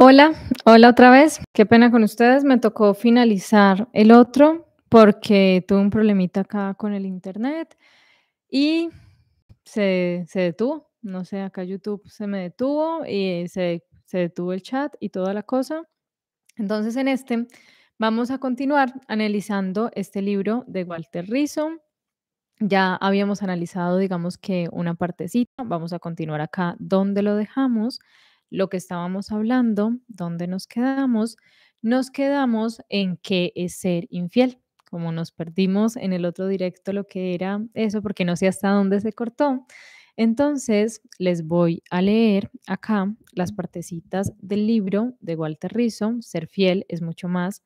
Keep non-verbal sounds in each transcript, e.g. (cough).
Hola, hola otra vez. Qué pena con ustedes. Me tocó finalizar el otro porque tuve un problemita acá con el internet y se, detuvo. No sé, acá YouTube se me detuvo y se detuvo el chat y toda la cosa. Entonces en este vamos a continuar analizando este libro de Walter Rizzo. Ya habíamos analizado, digamos que una partecita. Vamos a continuar acá donde lo dejamos lo que estábamos hablando, dónde nos quedamos, nos quedamos en qué es ser infiel. Como nos perdimos en el otro directo lo que era eso, porque no sé hasta dónde se cortó. Entonces, les voy a leer acá las partecitas del libro de Walter Rizzo, Ser fiel es mucho más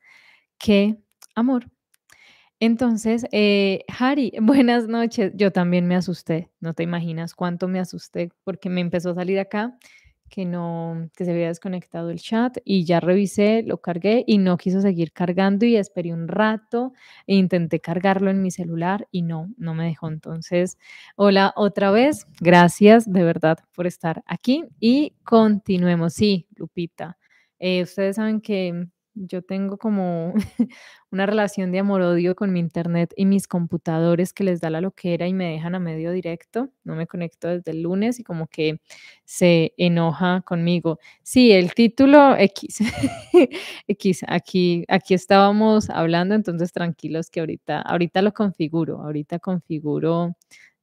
que amor. Entonces, Harry, eh, (laughs) buenas noches. Yo también me asusté, no te imaginas cuánto me asusté porque me empezó a salir acá que no, que se había desconectado el chat y ya revisé, lo cargué y no quiso seguir cargando y esperé un rato e intenté cargarlo en mi celular y no, no me dejó. Entonces, hola otra vez, gracias de verdad por estar aquí y continuemos. Sí, Lupita, eh, ustedes saben que yo tengo como (laughs) una relación de amor-odio con mi internet y mis computadores que les da la loquera y me dejan a medio directo. No me conecto desde el lunes y como que se enoja conmigo. Sí, el título X. (laughs) X, aquí, aquí estábamos hablando, entonces tranquilos que ahorita, ahorita lo configuro, ahorita configuro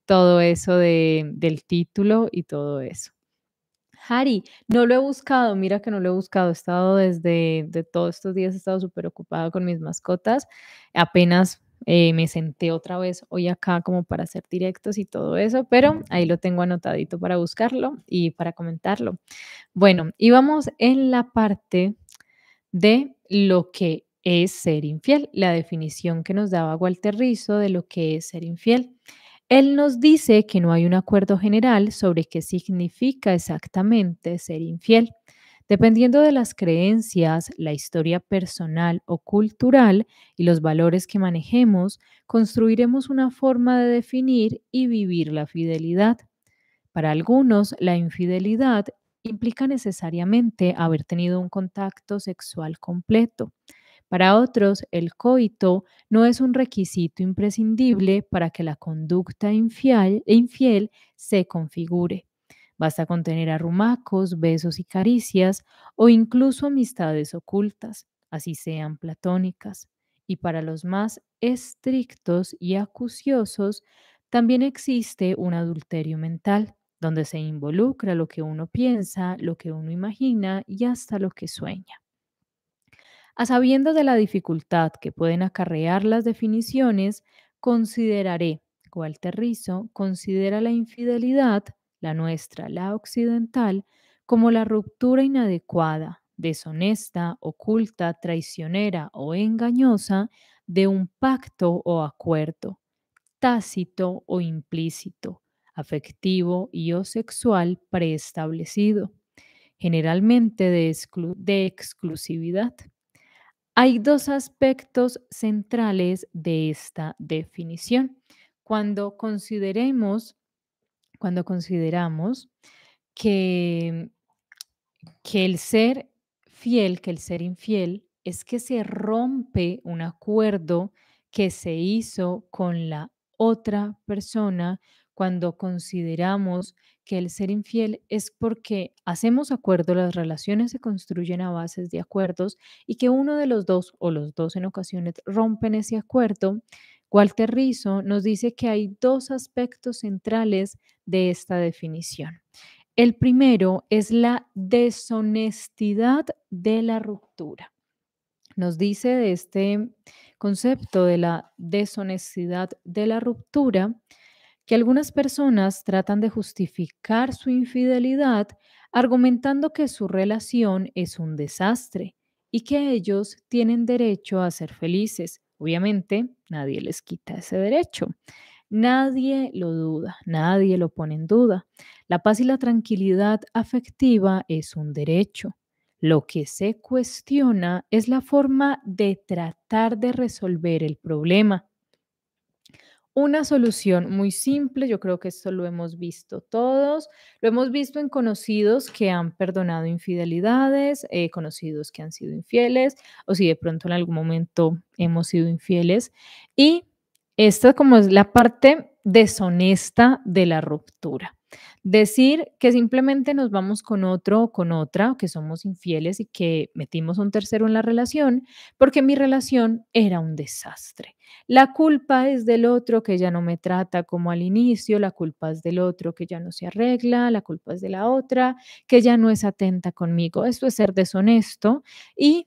todo eso de, del título y todo eso. Harry, no lo he buscado, mira que no lo he buscado, he estado desde de todos estos días, he estado súper ocupado con mis mascotas, apenas eh, me senté otra vez hoy acá como para hacer directos y todo eso, pero ahí lo tengo anotadito para buscarlo y para comentarlo. Bueno, y vamos en la parte de lo que es ser infiel, la definición que nos daba Walter Rizzo de lo que es ser infiel. Él nos dice que no hay un acuerdo general sobre qué significa exactamente ser infiel. Dependiendo de las creencias, la historia personal o cultural y los valores que manejemos, construiremos una forma de definir y vivir la fidelidad. Para algunos, la infidelidad implica necesariamente haber tenido un contacto sexual completo. Para otros, el coito no es un requisito imprescindible para que la conducta infiel, infiel se configure. Basta con tener arrumacos, besos y caricias o incluso amistades ocultas, así sean platónicas. Y para los más estrictos y acuciosos, también existe un adulterio mental, donde se involucra lo que uno piensa, lo que uno imagina y hasta lo que sueña. A de la dificultad que pueden acarrear las definiciones, consideraré, Walter terrizo, considera la infidelidad, la nuestra, la occidental, como la ruptura inadecuada, deshonesta, oculta, traicionera o engañosa de un pacto o acuerdo, tácito o implícito, afectivo y o sexual preestablecido, generalmente de exclusividad. Hay dos aspectos centrales de esta definición. Cuando consideremos, cuando consideramos que, que el ser fiel, que el ser infiel, es que se rompe un acuerdo que se hizo con la otra persona cuando consideramos que el ser infiel es porque hacemos acuerdos, las relaciones se construyen a bases de acuerdos y que uno de los dos o los dos en ocasiones rompen ese acuerdo, Walter Rizzo nos dice que hay dos aspectos centrales de esta definición. El primero es la deshonestidad de la ruptura. Nos dice de este concepto de la deshonestidad de la ruptura que algunas personas tratan de justificar su infidelidad argumentando que su relación es un desastre y que ellos tienen derecho a ser felices. Obviamente, nadie les quita ese derecho. Nadie lo duda, nadie lo pone en duda. La paz y la tranquilidad afectiva es un derecho. Lo que se cuestiona es la forma de tratar de resolver el problema. Una solución muy simple, yo creo que esto lo hemos visto todos, lo hemos visto en conocidos que han perdonado infidelidades, eh, conocidos que han sido infieles o si de pronto en algún momento hemos sido infieles. Y esta como es la parte deshonesta de la ruptura. Decir que simplemente nos vamos con otro o con otra, que somos infieles y que metimos un tercero en la relación, porque mi relación era un desastre. La culpa es del otro que ya no me trata como al inicio, la culpa es del otro que ya no se arregla, la culpa es de la otra que ya no es atenta conmigo. Esto es ser deshonesto y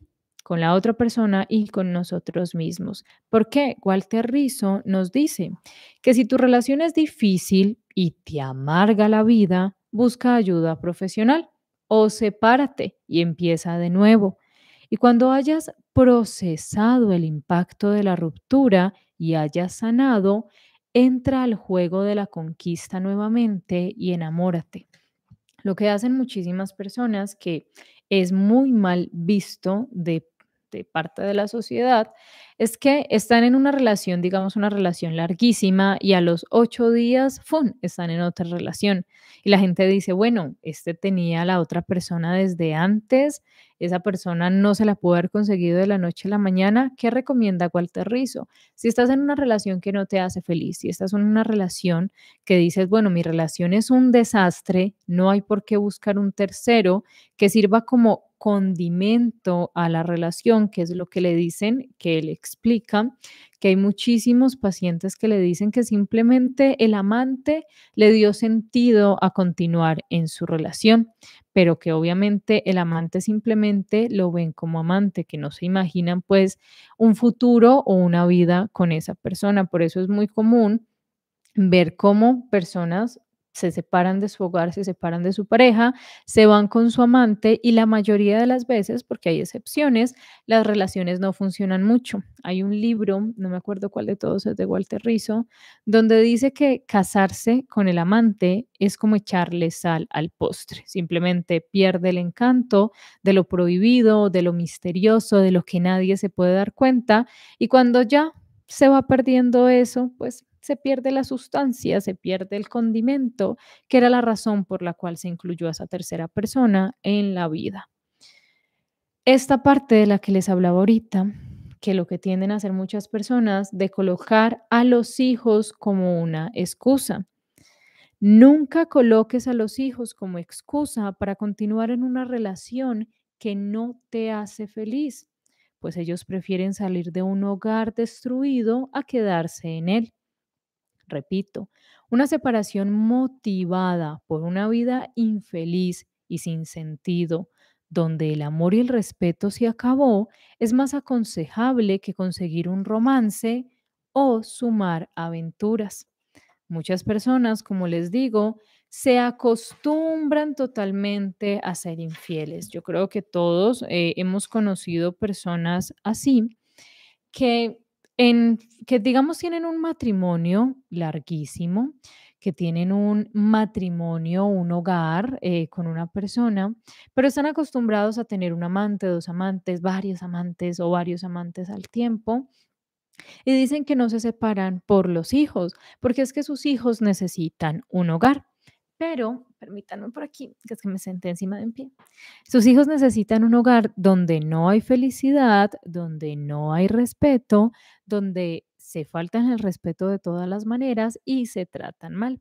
con la otra persona y con nosotros mismos. ¿Por qué? Walter Rizzo nos dice que si tu relación es difícil y te amarga la vida, busca ayuda profesional o sepárate y empieza de nuevo. Y cuando hayas procesado el impacto de la ruptura y hayas sanado, entra al juego de la conquista nuevamente y enamórate. Lo que hacen muchísimas personas que es muy mal visto de este, parte de la sociedad, es que están en una relación, digamos, una relación larguísima y a los ocho días, ¡fum!, están en otra relación. Y la gente dice, bueno, este tenía a la otra persona desde antes, esa persona no se la pudo haber conseguido de la noche a la mañana. ¿Qué recomienda Walter rizo? Si estás en una relación que no te hace feliz, si estás en una relación que dices, bueno, mi relación es un desastre, no hay por qué buscar un tercero que sirva como condimento a la relación, que es lo que le dicen, que él explica, que hay muchísimos pacientes que le dicen que simplemente el amante le dio sentido a continuar en su relación, pero que obviamente el amante simplemente lo ven como amante, que no se imaginan pues un futuro o una vida con esa persona. Por eso es muy común ver cómo personas se separan de su hogar, se separan de su pareja, se van con su amante y la mayoría de las veces, porque hay excepciones, las relaciones no funcionan mucho. Hay un libro, no me acuerdo cuál de todos es de Walter Rizzo, donde dice que casarse con el amante es como echarle sal al postre, simplemente pierde el encanto de lo prohibido, de lo misterioso, de lo que nadie se puede dar cuenta y cuando ya se va perdiendo eso, pues se pierde la sustancia, se pierde el condimento, que era la razón por la cual se incluyó a esa tercera persona en la vida. Esta parte de la que les hablaba ahorita, que lo que tienden a hacer muchas personas, de colocar a los hijos como una excusa. Nunca coloques a los hijos como excusa para continuar en una relación que no te hace feliz, pues ellos prefieren salir de un hogar destruido a quedarse en él. Repito, una separación motivada por una vida infeliz y sin sentido, donde el amor y el respeto se acabó, es más aconsejable que conseguir un romance o sumar aventuras. Muchas personas, como les digo, se acostumbran totalmente a ser infieles. Yo creo que todos eh, hemos conocido personas así que en que digamos tienen un matrimonio larguísimo, que tienen un matrimonio, un hogar eh, con una persona, pero están acostumbrados a tener un amante, dos amantes, varios amantes o varios amantes al tiempo. Y dicen que no se separan por los hijos, porque es que sus hijos necesitan un hogar. Pero, permítanme por aquí, que es que me senté encima de un pie. Sus hijos necesitan un hogar donde no hay felicidad, donde no hay respeto, donde se faltan el respeto de todas las maneras y se tratan mal.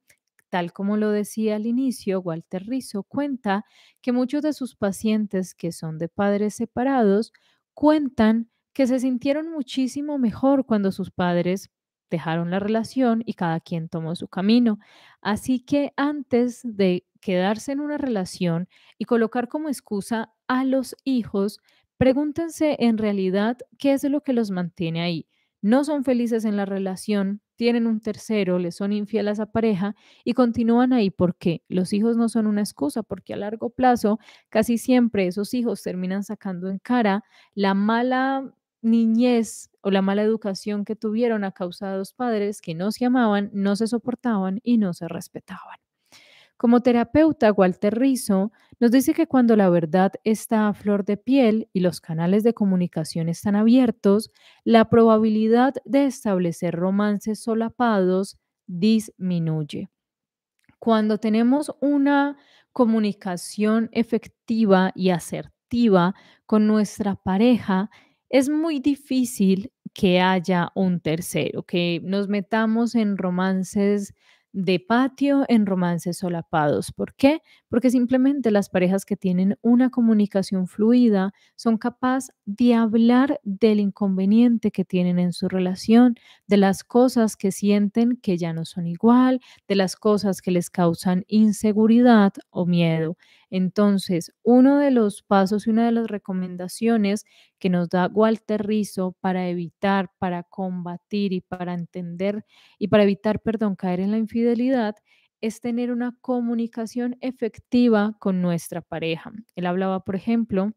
Tal como lo decía al inicio, Walter Rizzo cuenta que muchos de sus pacientes que son de padres separados cuentan que se sintieron muchísimo mejor cuando sus padres dejaron la relación y cada quien tomó su camino. Así que antes de quedarse en una relación y colocar como excusa a los hijos, pregúntense en realidad qué es lo que los mantiene ahí. No son felices en la relación, tienen un tercero, le son infieles a pareja y continúan ahí ¿por qué? los hijos no son una excusa, porque a largo plazo casi siempre esos hijos terminan sacando en cara la mala niñez o la mala educación que tuvieron a causa de dos padres que no se amaban, no se soportaban y no se respetaban. Como terapeuta, Walter Rizzo nos dice que cuando la verdad está a flor de piel y los canales de comunicación están abiertos, la probabilidad de establecer romances solapados disminuye. Cuando tenemos una comunicación efectiva y asertiva con nuestra pareja, es muy difícil que haya un tercero, que nos metamos en romances de patio en romances solapados. ¿Por qué? Porque simplemente las parejas que tienen una comunicación fluida son capaces de hablar del inconveniente que tienen en su relación, de las cosas que sienten que ya no son igual, de las cosas que les causan inseguridad o miedo. Entonces, uno de los pasos y una de las recomendaciones que nos da Walter Rizzo para evitar, para combatir y para entender y para evitar, perdón, caer en la infidelidad es tener una comunicación efectiva con nuestra pareja. Él hablaba, por ejemplo,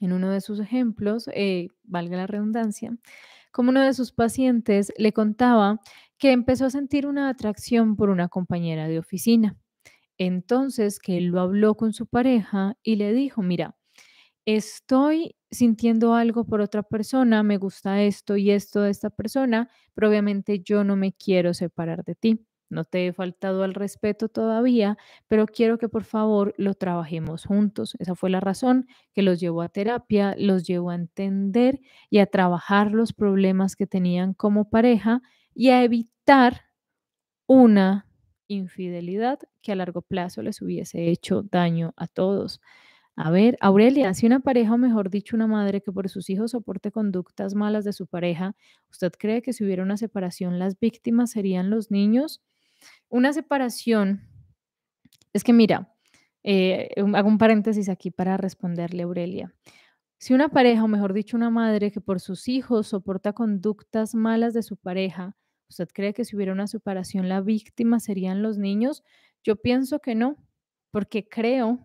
en uno de sus ejemplos, eh, valga la redundancia, como uno de sus pacientes le contaba que empezó a sentir una atracción por una compañera de oficina. Entonces que él lo habló con su pareja y le dijo, mira, estoy sintiendo algo por otra persona, me gusta esto y esto de esta persona, pero obviamente yo no me quiero separar de ti. No te he faltado al respeto todavía, pero quiero que por favor lo trabajemos juntos. Esa fue la razón que los llevó a terapia, los llevó a entender y a trabajar los problemas que tenían como pareja y a evitar una infidelidad que a largo plazo les hubiese hecho daño a todos. A ver, Aurelia, si una pareja o mejor dicho una madre que por sus hijos soporte conductas malas de su pareja, ¿usted cree que si hubiera una separación las víctimas serían los niños? Una separación es que mira, eh, hago un paréntesis aquí para responderle, Aurelia. Si una pareja, o mejor dicho, una madre que por sus hijos soporta conductas malas de su pareja, ¿Usted cree que si hubiera una separación la víctima serían los niños? Yo pienso que no, porque creo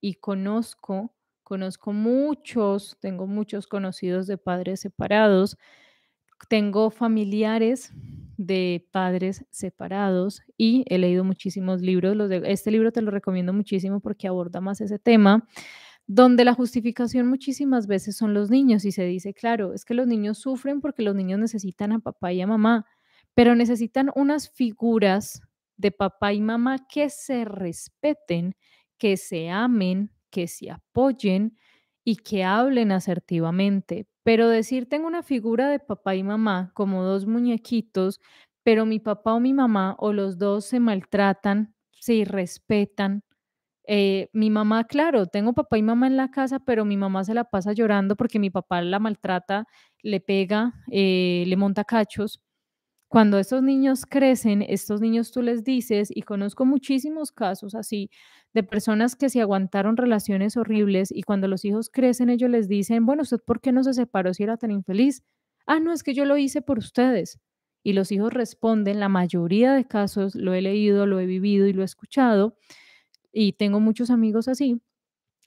y conozco, conozco muchos, tengo muchos conocidos de padres separados, tengo familiares de padres separados y he leído muchísimos libros. este libro te lo recomiendo muchísimo porque aborda más ese tema, donde la justificación muchísimas veces son los niños y se dice, claro, es que los niños sufren porque los niños necesitan a papá y a mamá pero necesitan unas figuras de papá y mamá que se respeten, que se amen, que se apoyen y que hablen asertivamente. Pero decir tengo una figura de papá y mamá como dos muñequitos, pero mi papá o mi mamá o los dos se maltratan, se irrespetan, eh, mi mamá, claro, tengo papá y mamá en la casa, pero mi mamá se la pasa llorando porque mi papá la maltrata, le pega, eh, le monta cachos. Cuando estos niños crecen, estos niños tú les dices, y conozco muchísimos casos así, de personas que se aguantaron relaciones horribles y cuando los hijos crecen ellos les dicen, bueno, ¿usted por qué no se separó si era tan infeliz? Ah, no, es que yo lo hice por ustedes. Y los hijos responden, la mayoría de casos, lo he leído, lo he vivido y lo he escuchado, y tengo muchos amigos así,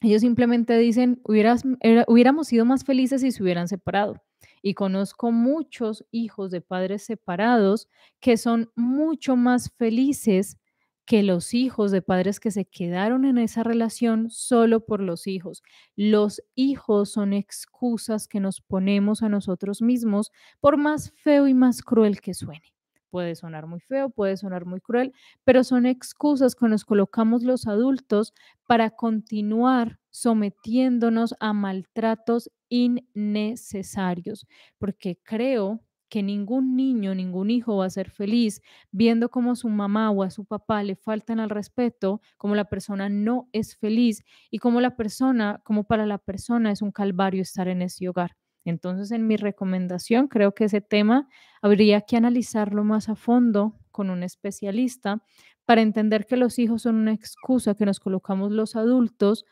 ellos simplemente dicen, hubiéramos sido más felices si se hubieran separado. Y conozco muchos hijos de padres separados que son mucho más felices que los hijos de padres que se quedaron en esa relación solo por los hijos. Los hijos son excusas que nos ponemos a nosotros mismos, por más feo y más cruel que suene. Puede sonar muy feo, puede sonar muy cruel, pero son excusas que nos colocamos los adultos para continuar sometiéndonos a maltratos innecesarios, porque creo que ningún niño, ningún hijo va a ser feliz viendo cómo a su mamá o a su papá le faltan al respeto, como la persona no es feliz y como la persona, como para la persona es un calvario estar en ese hogar. Entonces, en mi recomendación, creo que ese tema habría que analizarlo más a fondo con un especialista para entender que los hijos son una excusa que nos colocamos los adultos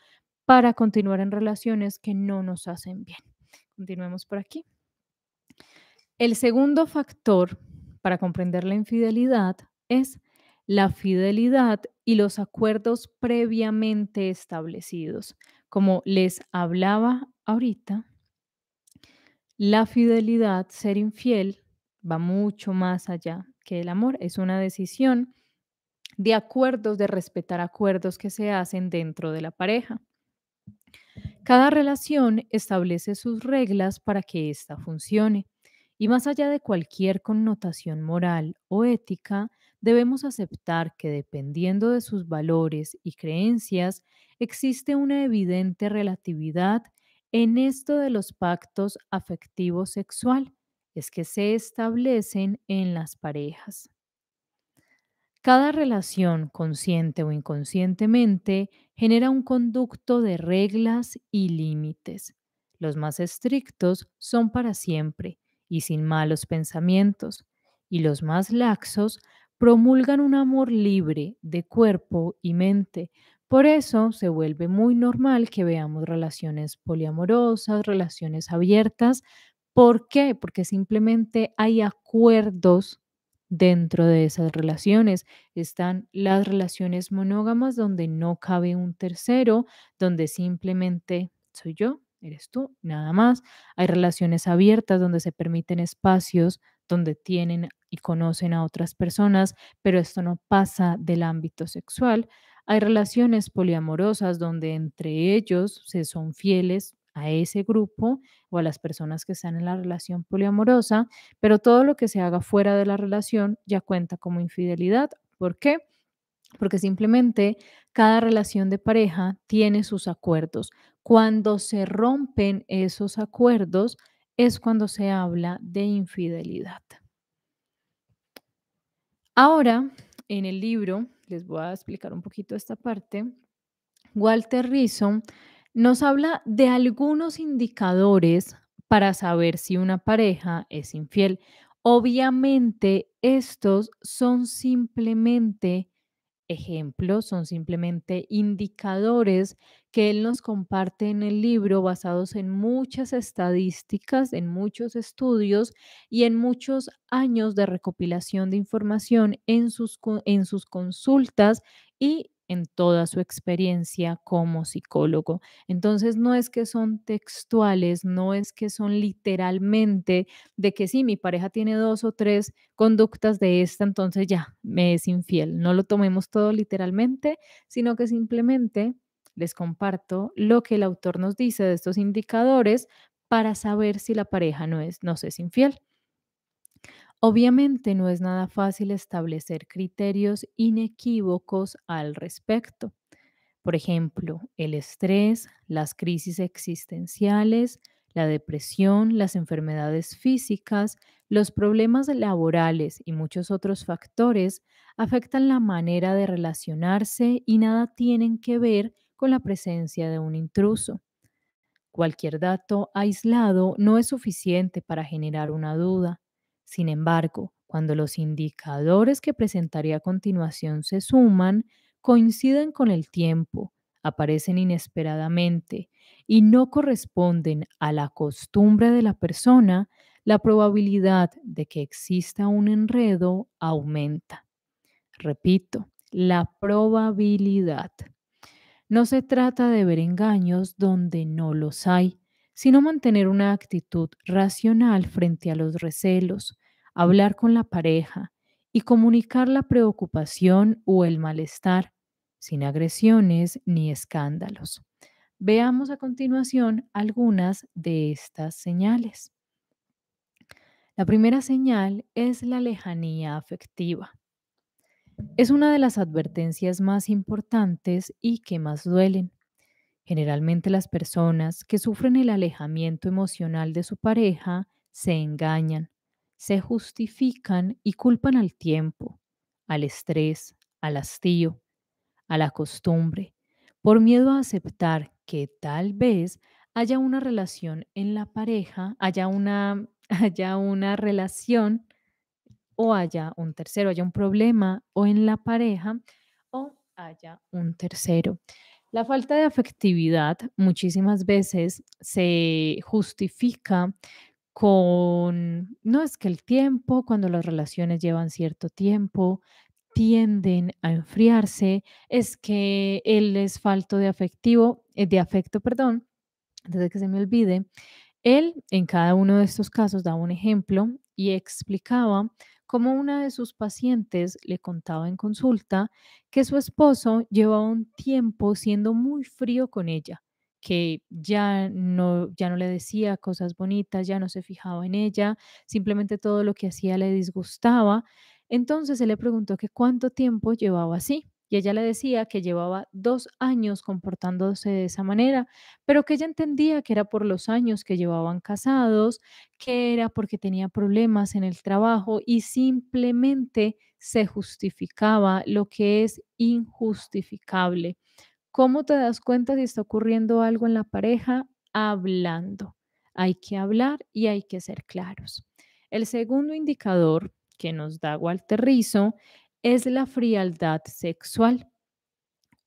para continuar en relaciones que no nos hacen bien. Continuemos por aquí. El segundo factor para comprender la infidelidad es la fidelidad y los acuerdos previamente establecidos. Como les hablaba ahorita, la fidelidad, ser infiel, va mucho más allá que el amor. Es una decisión de acuerdos, de respetar acuerdos que se hacen dentro de la pareja. Cada relación establece sus reglas para que ésta funcione. Y más allá de cualquier connotación moral o ética, debemos aceptar que dependiendo de sus valores y creencias, existe una evidente relatividad en esto de los pactos afectivo sexual es que se establecen en las parejas. Cada relación, consciente o inconscientemente, genera un conducto de reglas y límites. Los más estrictos son para siempre y sin malos pensamientos, y los más laxos promulgan un amor libre de cuerpo y mente, por eso se vuelve muy normal que veamos relaciones poliamorosas, relaciones abiertas. ¿Por qué? Porque simplemente hay acuerdos dentro de esas relaciones. Están las relaciones monógamas donde no cabe un tercero, donde simplemente soy yo, eres tú, nada más. Hay relaciones abiertas donde se permiten espacios donde tienen y conocen a otras personas, pero esto no pasa del ámbito sexual. Hay relaciones poliamorosas donde entre ellos se son fieles a ese grupo o a las personas que están en la relación poliamorosa, pero todo lo que se haga fuera de la relación ya cuenta como infidelidad. ¿Por qué? Porque simplemente cada relación de pareja tiene sus acuerdos. Cuando se rompen esos acuerdos es cuando se habla de infidelidad. Ahora, en el libro les voy a explicar un poquito esta parte, Walter Rizzo nos habla de algunos indicadores para saber si una pareja es infiel. Obviamente, estos son simplemente ejemplos, son simplemente indicadores que él nos comparte en el libro basados en muchas estadísticas, en muchos estudios y en muchos años de recopilación de información en sus, en sus consultas y en toda su experiencia como psicólogo. Entonces, no es que son textuales, no es que son literalmente de que si mi pareja tiene dos o tres conductas de esta, entonces ya me es infiel. No lo tomemos todo literalmente, sino que simplemente les comparto lo que el autor nos dice de estos indicadores para saber si la pareja no es, nos es infiel. Obviamente no es nada fácil establecer criterios inequívocos al respecto. Por ejemplo, el estrés, las crisis existenciales, la depresión, las enfermedades físicas, los problemas laborales y muchos otros factores afectan la manera de relacionarse y nada tienen que ver con la presencia de un intruso. Cualquier dato aislado no es suficiente para generar una duda. Sin embargo, cuando los indicadores que presentaré a continuación se suman, coinciden con el tiempo, aparecen inesperadamente y no corresponden a la costumbre de la persona, la probabilidad de que exista un enredo aumenta. Repito, la probabilidad. No se trata de ver engaños donde no los hay, sino mantener una actitud racional frente a los recelos, hablar con la pareja y comunicar la preocupación o el malestar, sin agresiones ni escándalos. Veamos a continuación algunas de estas señales. La primera señal es la lejanía afectiva. Es una de las advertencias más importantes y que más duelen, Generalmente las personas que sufren el alejamiento emocional de su pareja se engañan, se justifican y culpan al tiempo, al estrés, al hastío, a la costumbre, por miedo a aceptar que tal vez haya una relación en la pareja, haya una, (laughs) haya una relación o haya un tercero, haya un problema o en la pareja o haya un tercero. La falta de afectividad muchísimas veces se justifica con, no es que el tiempo, cuando las relaciones llevan cierto tiempo, tienden a enfriarse, es que él es falto de afectivo, eh, de afecto, perdón, antes de que se me olvide, él en cada uno de estos casos daba un ejemplo y explicaba como una de sus pacientes le contaba en consulta que su esposo llevaba un tiempo siendo muy frío con ella, que ya no, ya no le decía cosas bonitas, ya no se fijaba en ella, simplemente todo lo que hacía le disgustaba. Entonces se le preguntó que cuánto tiempo llevaba así y ella le decía que llevaba dos años comportándose de esa manera, pero que ella entendía que era por los años que llevaban casados, que era porque tenía problemas en el trabajo y simplemente se justificaba lo que es injustificable. ¿Cómo te das cuenta si está ocurriendo algo en la pareja? Hablando. Hay que hablar y hay que ser claros. El segundo indicador que nos da Walter Rizzo es la frialdad sexual.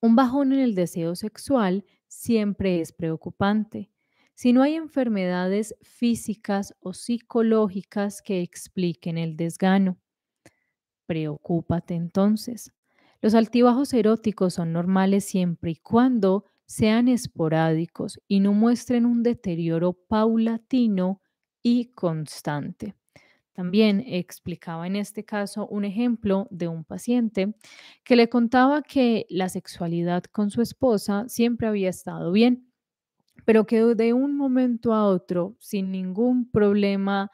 Un bajón en el deseo sexual siempre es preocupante. Si no hay enfermedades físicas o psicológicas que expliquen el desgano, preocúpate entonces. Los altibajos eróticos son normales siempre y cuando sean esporádicos y no muestren un deterioro paulatino y constante. También explicaba en este caso un ejemplo de un paciente que le contaba que la sexualidad con su esposa siempre había estado bien, pero que de un momento a otro, sin ningún problema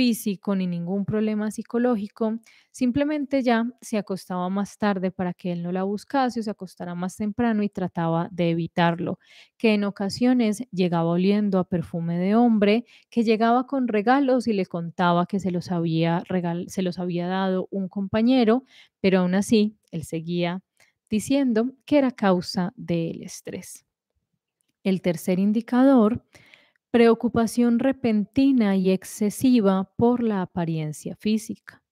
físico ni ningún problema psicológico, simplemente ya se acostaba más tarde para que él no la buscase o se acostara más temprano y trataba de evitarlo, que en ocasiones llegaba oliendo a perfume de hombre, que llegaba con regalos y le contaba que se los había, regal se los había dado un compañero, pero aún así él seguía diciendo que era causa del estrés. El tercer indicador preocupación repentina y excesiva por la apariencia física.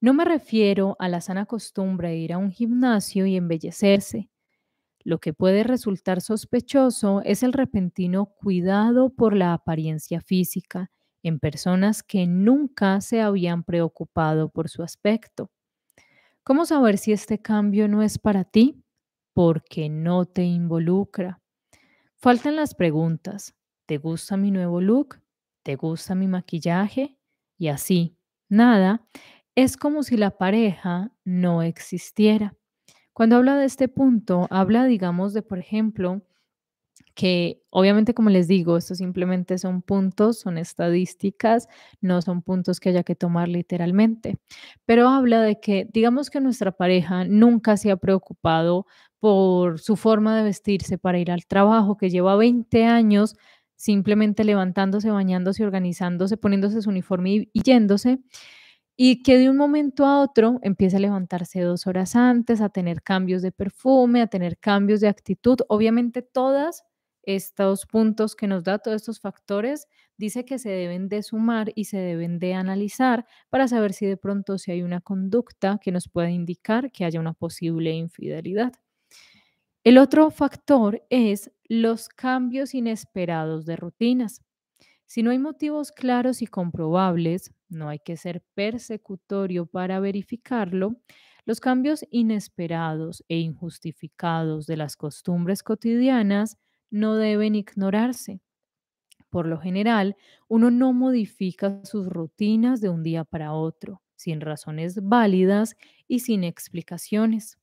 No me refiero a la sana costumbre de ir a un gimnasio y embellecerse. Lo que puede resultar sospechoso es el repentino cuidado por la apariencia física en personas que nunca se habían preocupado por su aspecto. ¿Cómo saber si este cambio no es para ti? Porque no te involucra. Faltan las preguntas, ¿Te gusta mi nuevo look? ¿Te gusta mi maquillaje? Y así, nada, es como si la pareja no existiera. Cuando habla de este punto, habla, digamos, de, por ejemplo, que obviamente, como les digo, estos simplemente son puntos, son estadísticas, no son puntos que haya que tomar literalmente, pero habla de que, digamos que nuestra pareja nunca se ha preocupado por su forma de vestirse para ir al trabajo, que lleva 20 años simplemente levantándose, bañándose, organizándose, poniéndose su uniforme y, yéndose y que de un momento a otro empieza a levantarse dos horas antes, a tener cambios de perfume, a tener cambios de actitud. Obviamente todos estos puntos que nos da, todos estos factores, dice que se deben de sumar y se deben de analizar para saber si de pronto si hay una conducta que nos pueda indicar que haya una posible infidelidad. El otro factor es los cambios inesperados de rutinas. Si no hay motivos claros y comprobables, no hay que ser persecutorio para verificarlo, los cambios inesperados e injustificados de las costumbres cotidianas no deben ignorarse. Por lo general, uno no modifica sus rutinas de un día para otro, sin razones válidas y sin explicaciones.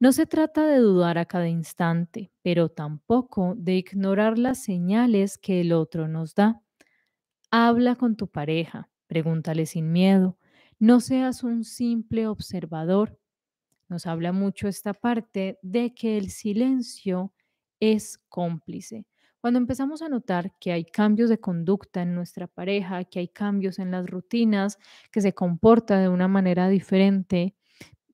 No se trata de dudar a cada instante, pero tampoco de ignorar las señales que el otro nos da. Habla con tu pareja, pregúntale sin miedo, no seas un simple observador. Nos habla mucho esta parte de que el silencio es cómplice. Cuando empezamos a notar que hay cambios de conducta en nuestra pareja, que hay cambios en las rutinas, que se comporta de una manera diferente,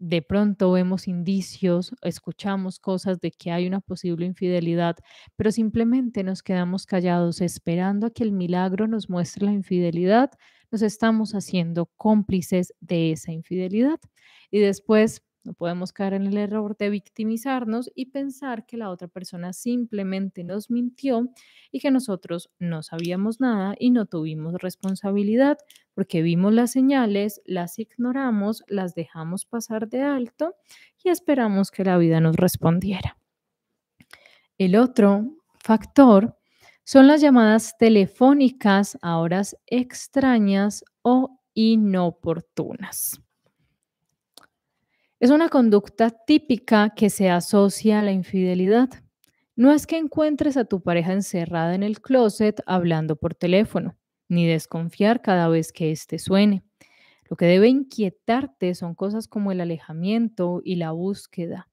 de pronto vemos indicios, escuchamos cosas de que hay una posible infidelidad, pero simplemente nos quedamos callados esperando a que el milagro nos muestre la infidelidad, nos estamos haciendo cómplices de esa infidelidad. Y después no podemos caer en el error de victimizarnos y pensar que la otra persona simplemente nos mintió y que nosotros no sabíamos nada y no tuvimos responsabilidad porque vimos las señales, las ignoramos, las dejamos pasar de alto y esperamos que la vida nos respondiera. El otro factor son las llamadas telefónicas a horas extrañas o inoportunas. Es una conducta típica que se asocia a la infidelidad. No es que encuentres a tu pareja encerrada en el closet hablando por teléfono, ni desconfiar cada vez que éste suene. Lo que debe inquietarte son cosas como el alejamiento y la búsqueda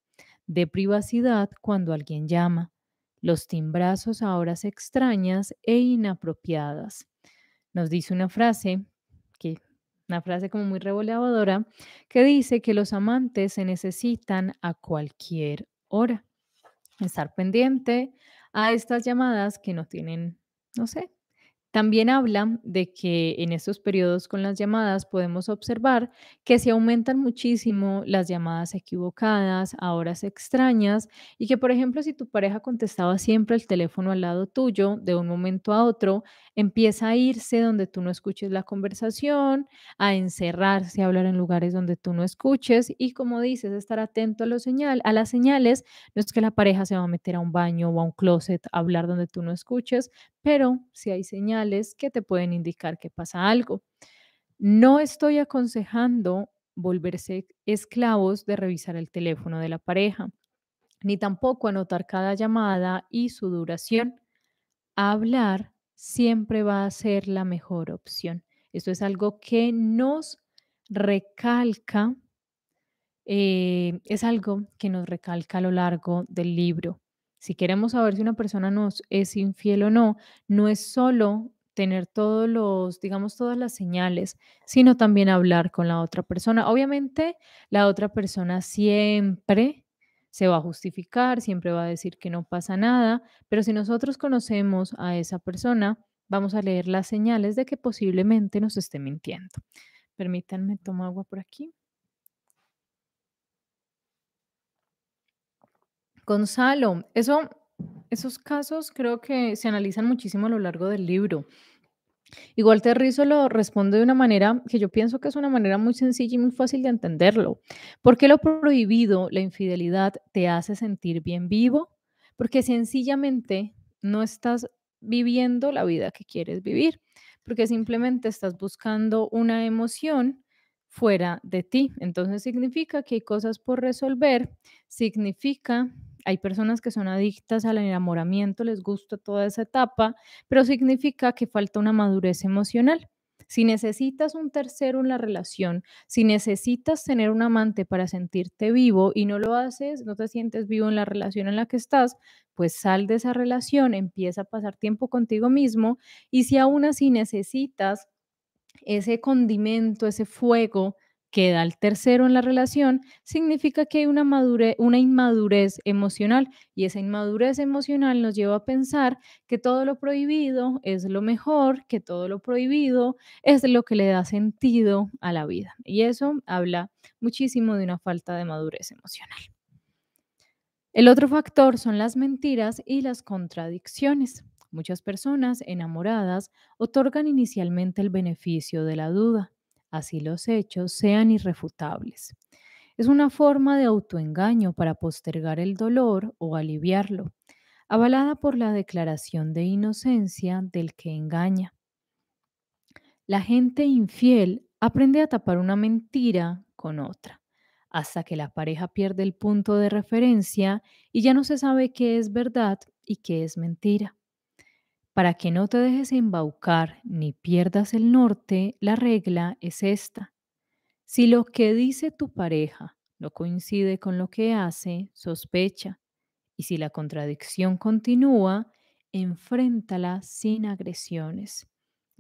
de privacidad cuando alguien llama, los timbrazos a horas extrañas e inapropiadas. Nos dice una frase que una frase como muy revoleadora, que dice que los amantes se necesitan a cualquier hora. Estar pendiente a estas llamadas que no tienen, no sé, también habla de que en estos periodos con las llamadas podemos observar que se aumentan muchísimo las llamadas equivocadas, a horas extrañas y que, por ejemplo, si tu pareja contestaba siempre el teléfono al lado tuyo, de un momento a otro, empieza a irse donde tú no escuches la conversación, a encerrarse, a hablar en lugares donde tú no escuches y, como dices, estar atento a, señal, a las señales. No es que la pareja se va a meter a un baño o a un closet a hablar donde tú no escuches, pero si hay señales que te pueden indicar que pasa algo. No estoy aconsejando volverse esclavos de revisar el teléfono de la pareja, ni tampoco anotar cada llamada y su duración. Hablar siempre va a ser la mejor opción. Esto es algo que nos recalca, eh, es algo que nos recalca a lo largo del libro. Si queremos saber si una persona nos es infiel o no, no es solo tener todos los, digamos, todas las señales, sino también hablar con la otra persona. Obviamente, la otra persona siempre se va a justificar, siempre va a decir que no pasa nada, pero si nosotros conocemos a esa persona, vamos a leer las señales de que posiblemente nos esté mintiendo. Permítanme, tomo agua por aquí. Gonzalo, esos casos creo que se analizan muchísimo a lo largo del libro. Igual Terrizo lo responde de una manera que yo pienso que es una manera muy sencilla y muy fácil de entenderlo. ¿Por qué lo prohibido, la infidelidad, te hace sentir bien vivo? Porque sencillamente no estás viviendo la vida que quieres vivir, porque simplemente estás buscando una emoción fuera de ti. Entonces significa que hay cosas por resolver, significa hay personas que son adictas al enamoramiento, les gusta toda esa etapa, pero significa que falta una madurez emocional. Si necesitas un tercero en la relación, si necesitas tener un amante para sentirte vivo y no lo haces, no te sientes vivo en la relación en la que estás, pues sal de esa relación, empieza a pasar tiempo contigo mismo y si aún así necesitas ese condimento, ese fuego queda el tercero en la relación, significa que hay una, una inmadurez emocional y esa inmadurez emocional nos lleva a pensar que todo lo prohibido es lo mejor, que todo lo prohibido es lo que le da sentido a la vida. Y eso habla muchísimo de una falta de madurez emocional. El otro factor son las mentiras y las contradicciones. Muchas personas enamoradas otorgan inicialmente el beneficio de la duda así los hechos sean irrefutables. Es una forma de autoengaño para postergar el dolor o aliviarlo, avalada por la declaración de inocencia del que engaña. La gente infiel aprende a tapar una mentira con otra, hasta que la pareja pierde el punto de referencia y ya no se sabe qué es verdad y qué es mentira. Para que no te dejes embaucar ni pierdas el norte, la regla es esta. Si lo que dice tu pareja no coincide con lo que hace, sospecha. Y si la contradicción continúa, enfréntala sin agresiones.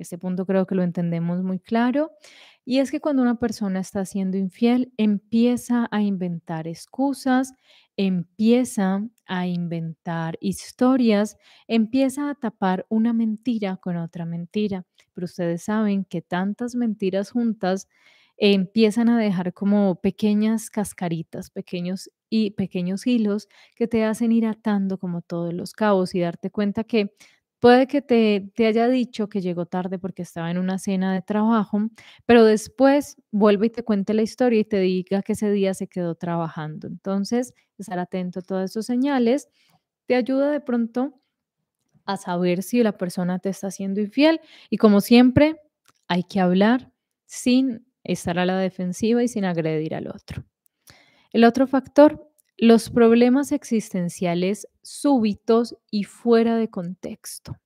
Este punto creo que lo entendemos muy claro. Y es que cuando una persona está siendo infiel, empieza a inventar excusas, empieza a inventar historias, empieza a tapar una mentira con otra mentira. Pero ustedes saben que tantas mentiras juntas empiezan a dejar como pequeñas cascaritas, pequeños y pequeños hilos que te hacen ir atando como todos los cabos y darte cuenta que Puede que te, haya dicho que llegó tarde porque estaba en una cena de trabajo, pero después vuelve y te cuente la historia y te diga que ese día se quedó trabajando. Entonces, estar atento a todas esas señales te ayuda de pronto a saber si la persona te está siendo infiel. Y como siempre, hay que hablar sin estar a la defensiva y sin agredir al otro. El otro factor los problemas existenciales súbitos y fuera de contexto.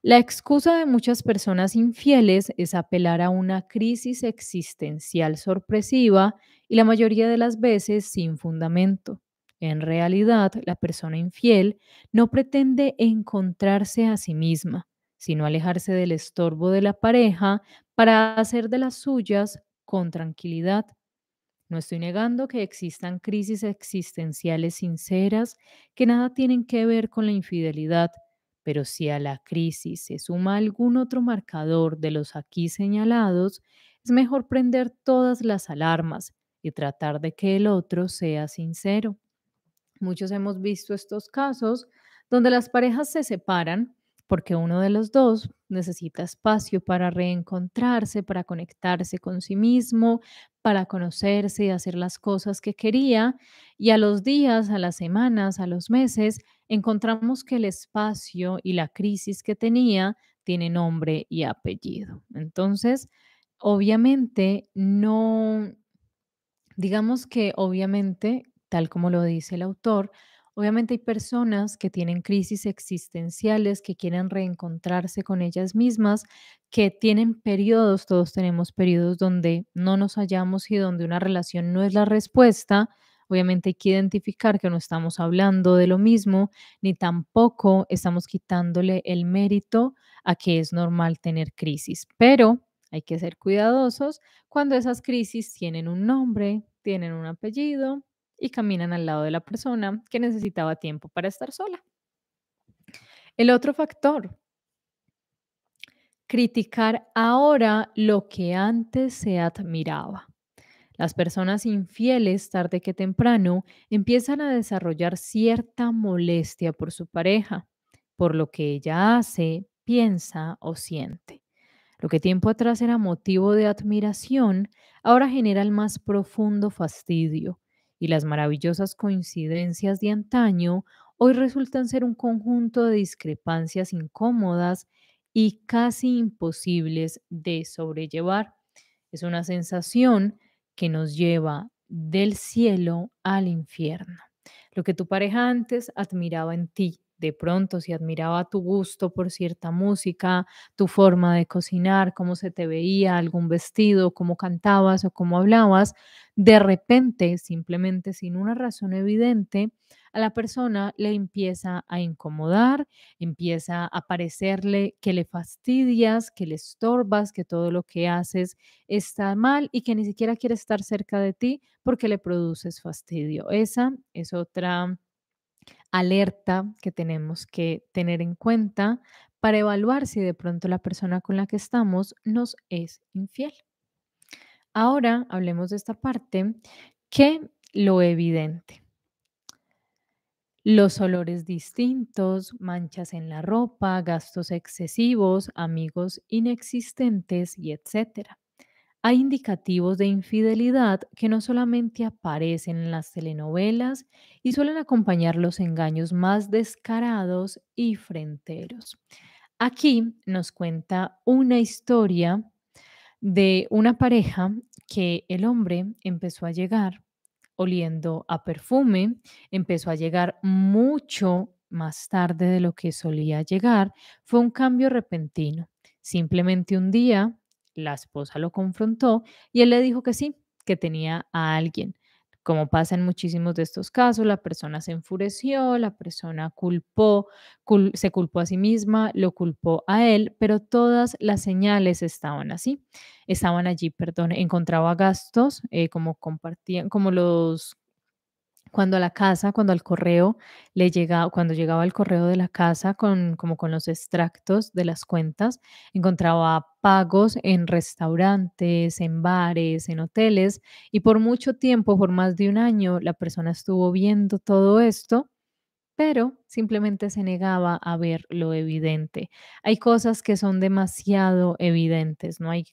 La excusa de muchas personas infieles es apelar a una crisis existencial sorpresiva y la mayoría de las veces sin fundamento. En realidad, la persona infiel no pretende encontrarse a sí misma, sino alejarse del estorbo de la pareja para hacer de las suyas con tranquilidad no estoy negando que existan crisis existenciales sinceras que nada tienen que ver con la infidelidad, pero si a la crisis se suma algún otro marcador de los aquí señalados, es mejor prender todas las alarmas y tratar de que el otro sea sincero. Muchos hemos visto estos casos donde las parejas se separan porque uno de los dos necesita espacio para reencontrarse, para conectarse con sí mismo, para conocerse y hacer las cosas que quería. Y a los días, a las semanas, a los meses, encontramos que el espacio y la crisis que tenía tiene nombre y apellido. Entonces, obviamente, no, digamos que obviamente, tal como lo dice el autor, Obviamente hay personas que tienen crisis existenciales, que quieren reencontrarse con ellas mismas, que tienen periodos, todos tenemos periodos donde no nos hallamos y donde una relación no es la respuesta. Obviamente hay que identificar que no estamos hablando de lo mismo, ni tampoco estamos quitándole el mérito a que es normal tener crisis. Pero hay que ser cuidadosos cuando esas crisis tienen un nombre, tienen un apellido, y caminan al lado de la persona que necesitaba tiempo para estar sola. El otro factor, criticar ahora lo que antes se admiraba. Las personas infieles, tarde que temprano, empiezan a desarrollar cierta molestia por su pareja, por lo que ella hace, piensa o siente. Lo que tiempo atrás era motivo de admiración, ahora genera el más profundo fastidio, y las maravillosas coincidencias de antaño hoy resultan ser un conjunto de discrepancias incómodas y casi imposibles de sobrellevar. Es una sensación que nos lleva del cielo al infierno. Lo que tu pareja antes admiraba en ti, de pronto si admiraba tu gusto por cierta música, tu forma de cocinar, cómo se te veía algún vestido, cómo cantabas o cómo hablabas, de repente, simplemente sin una razón evidente, a la persona le empieza a incomodar, empieza a parecerle que le fastidias, que le estorbas, que todo lo que haces está mal y que ni siquiera quiere estar cerca de ti porque le produces fastidio. Esa es otra alerta que tenemos que tener en cuenta para evaluar si de pronto la persona con la que estamos nos es infiel. Ahora hablemos de esta parte que lo evidente. Los olores distintos, manchas en la ropa, gastos excesivos, amigos inexistentes y etcétera. Hay indicativos de infidelidad que no solamente aparecen en las telenovelas y suelen acompañar los engaños más descarados y frenteros. Aquí nos cuenta una historia de una pareja que el hombre empezó a llegar oliendo a perfume, empezó a llegar mucho más tarde de lo que solía llegar, fue un cambio repentino. Simplemente un día la esposa lo confrontó y él le dijo que sí, que tenía a alguien. Como pasa en muchísimos de estos casos, la persona se enfureció, la persona culpó, se culpó a sí misma, lo culpó a él, pero todas las señales estaban así, estaban allí, perdón, encontraba gastos, eh, como compartían, como los cuando a la casa, cuando al correo le llegaba, cuando llegaba el correo de la casa con como con los extractos de las cuentas, encontraba pagos en restaurantes, en bares, en hoteles y por mucho tiempo, por más de un año, la persona estuvo viendo todo esto pero simplemente se negaba a ver lo evidente. Hay cosas que son demasiado evidentes, ¿no? Hay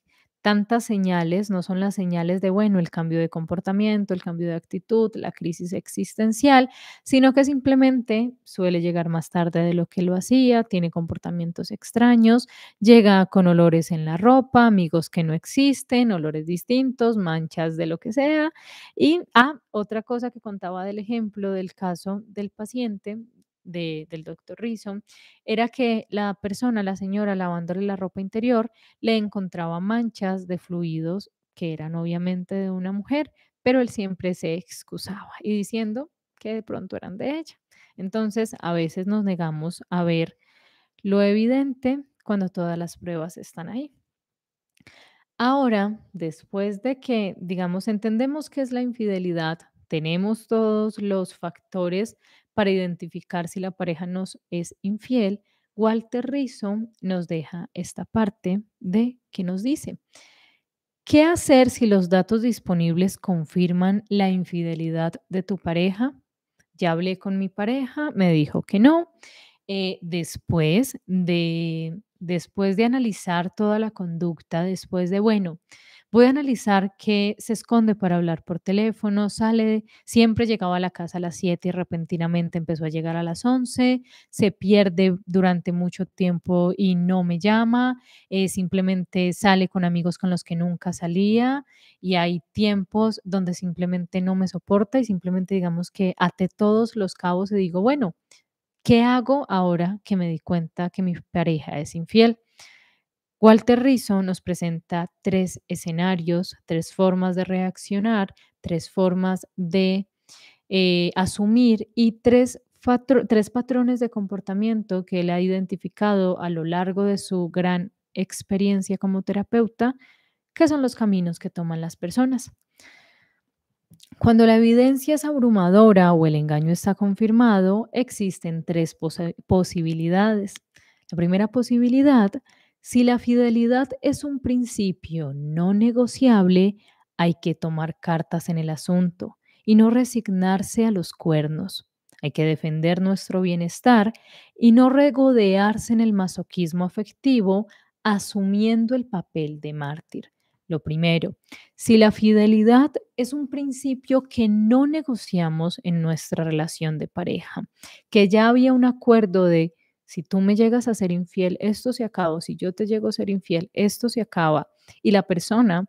tantas señales no son las señales de, bueno, el cambio de comportamiento, el cambio de actitud, la crisis existencial, sino que simplemente suele llegar más tarde de lo que lo hacía, tiene comportamientos extraños, llega con olores en la ropa, amigos que no existen, olores distintos, manchas de lo que sea. Y, ah, otra cosa que contaba del ejemplo del caso del paciente del doctor Rison era que la persona, la señora, lavándole la ropa interior, le encontraba manchas de fluidos que eran obviamente de una mujer, pero él siempre se excusaba y diciendo que de pronto eran de ella. Entonces, a veces nos negamos a ver lo evidente cuando todas las pruebas están ahí. Ahora, después de que, digamos, entendemos qué es la infidelidad, tenemos todos los factores para identificar si la pareja nos es infiel, Walter Rizzo nos deja esta parte de que nos dice, ¿qué hacer si los datos disponibles confirman la infidelidad de tu pareja? Ya hablé con mi pareja, me dijo que no. Eh, después, de, después de analizar toda la conducta, después de, bueno, Voy a analizar que se esconde para hablar por teléfono, sale, siempre llegaba a la casa a las 7 y repentinamente empezó a llegar a las 11, se pierde durante mucho tiempo y no me llama, eh, simplemente sale con amigos con los que nunca salía y hay tiempos donde simplemente no me soporta y simplemente digamos que ate todos los cabos y digo, bueno, ¿qué hago ahora que me di cuenta que mi pareja es infiel? Walter Rizzo nos presenta tres escenarios, tres formas de reaccionar, tres formas de eh, asumir y tres, tres patrones de comportamiento que él ha identificado a lo largo de su gran experiencia como terapeuta, que son los caminos que toman las personas. Cuando la evidencia es abrumadora o el engaño está confirmado, existen tres posibilidades. La primera posibilidad si la fidelidad es un principio no negociable, hay que tomar cartas en el asunto y no resignarse a los cuernos. Hay que defender nuestro bienestar y no regodearse en el masoquismo afectivo asumiendo el papel de mártir. Lo primero, si la fidelidad es un principio que no negociamos en nuestra relación de pareja, que ya había un acuerdo de si tú me llegas a ser infiel, esto se acaba. si yo te llego a ser infiel, esto se acaba. Y la persona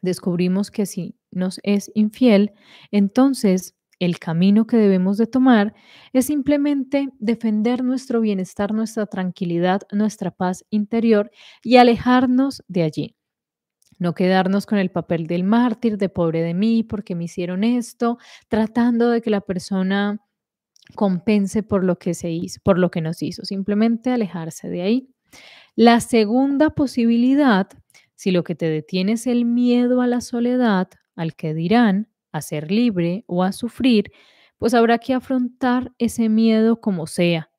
descubrimos que si nos es infiel, entonces el camino que debemos de tomar es simplemente defender nuestro bienestar, nuestra tranquilidad, nuestra paz interior y alejarnos de allí. No quedarnos con el papel del mártir, de pobre de mí, porque me hicieron esto, tratando de que la persona compense por lo que se hizo, por lo que nos hizo, simplemente alejarse de ahí. La segunda posibilidad, si lo que te detiene es el miedo a la soledad, al que dirán, a ser libre o a sufrir, pues habrá que afrontar ese miedo como sea,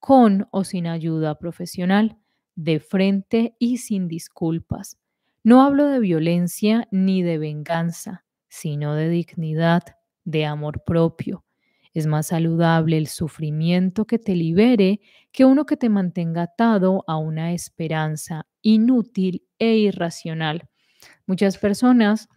con o sin ayuda profesional, de frente y sin disculpas. No hablo de violencia ni de venganza, sino de dignidad, de amor propio, es más saludable el sufrimiento que te libere que uno que te mantenga atado a una esperanza inútil e irracional. Muchas personas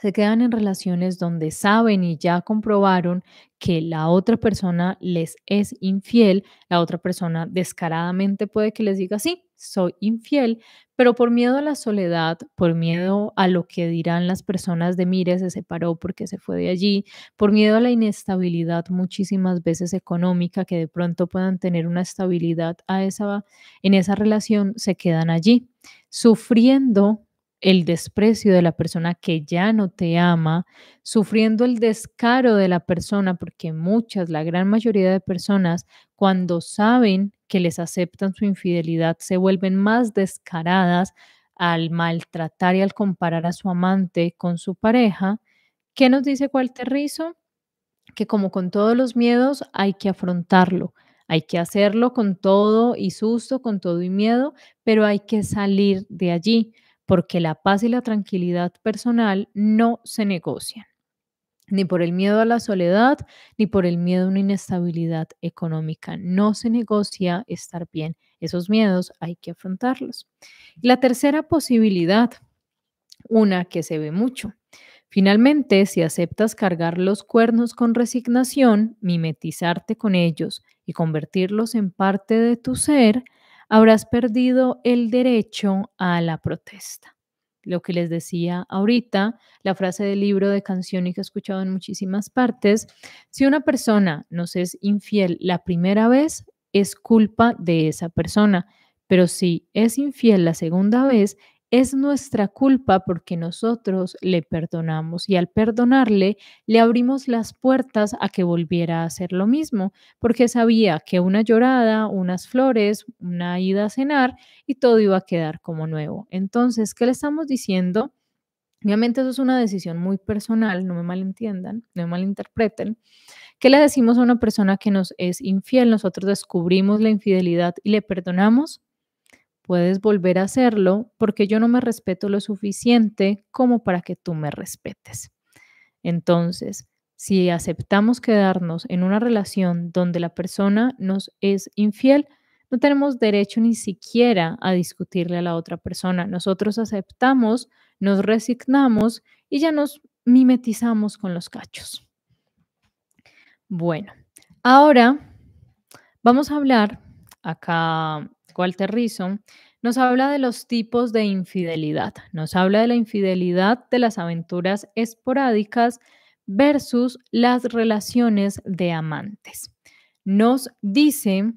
se quedan en relaciones donde saben y ya comprobaron que la otra persona les es infiel, la otra persona descaradamente puede que les diga, sí, soy infiel, pero por miedo a la soledad, por miedo a lo que dirán las personas de mire, se separó porque se fue de allí, por miedo a la inestabilidad muchísimas veces económica, que de pronto puedan tener una estabilidad a esa, en esa relación, se quedan allí, sufriendo el desprecio de la persona que ya no te ama, sufriendo el descaro de la persona, porque muchas, la gran mayoría de personas, cuando saben que les aceptan su infidelidad se vuelven más descaradas al maltratar y al comparar a su amante con su pareja. ¿Qué nos dice Walter Rizzo? Que como con todos los miedos hay que afrontarlo, hay que hacerlo con todo y susto, con todo y miedo, pero hay que salir de allí porque la paz y la tranquilidad personal no se negocian ni por el miedo a la soledad, ni por el miedo a una inestabilidad económica. No se negocia estar bien. Esos miedos hay que afrontarlos. La tercera posibilidad, una que se ve mucho. Finalmente, si aceptas cargar los cuernos con resignación, mimetizarte con ellos y convertirlos en parte de tu ser, habrás perdido el derecho a la protesta lo que les decía ahorita, la frase del libro de canción y que he escuchado en muchísimas partes, si una persona nos es infiel la primera vez, es culpa de esa persona, pero si es infiel la segunda vez, es nuestra culpa porque nosotros le perdonamos y al perdonarle le abrimos las puertas a que volviera a hacer lo mismo, porque sabía que una llorada, unas flores, una ida a cenar y todo iba a quedar como nuevo. Entonces, ¿qué le estamos diciendo? Obviamente eso es una decisión muy personal, no me malentiendan, no me malinterpreten. ¿Qué le decimos a una persona que nos es infiel? Nosotros descubrimos la infidelidad y le perdonamos puedes volver a hacerlo porque yo no me respeto lo suficiente como para que tú me respetes. Entonces, si aceptamos quedarnos en una relación donde la persona nos es infiel, no tenemos derecho ni siquiera a discutirle a la otra persona. Nosotros aceptamos, nos resignamos y ya nos mimetizamos con los cachos. Bueno, ahora vamos a hablar acá Walter nos habla de los tipos de infidelidad. Nos habla de la infidelidad de las aventuras esporádicas versus las relaciones de amantes. Nos dice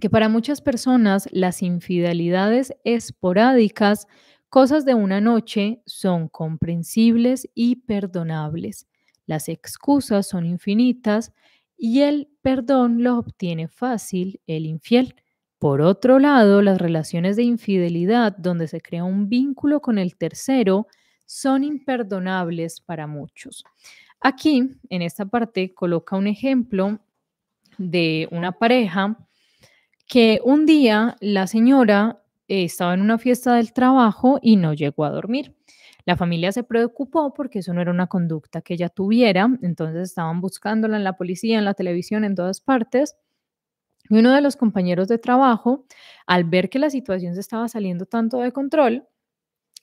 que para muchas personas las infidelidades esporádicas, cosas de una noche, son comprensibles y perdonables. Las excusas son infinitas y el perdón lo obtiene fácil el infiel. Por otro lado, las relaciones de infidelidad, donde se crea un vínculo con el tercero, son imperdonables para muchos. Aquí, en esta parte, coloca un ejemplo de una pareja que un día la señora eh, estaba en una fiesta del trabajo y no llegó a dormir. La familia se preocupó porque eso no era una conducta que ella tuviera, entonces estaban buscándola en la policía, en la televisión, en todas partes. Y uno de los compañeros de trabajo, al ver que la situación se estaba saliendo tanto de control,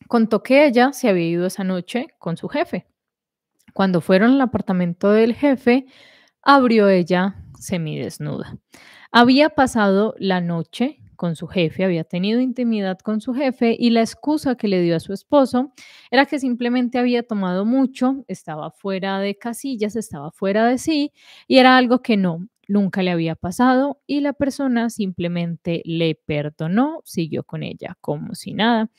contó que ella se había ido esa noche con su jefe. Cuando fueron al apartamento del jefe, abrió ella semidesnuda. Había pasado la noche con su jefe, había tenido intimidad con su jefe y la excusa que le dio a su esposo era que simplemente había tomado mucho, estaba fuera de casillas, estaba fuera de sí y era algo que no Nunca le había pasado y la persona simplemente le perdonó, siguió con ella como si nada.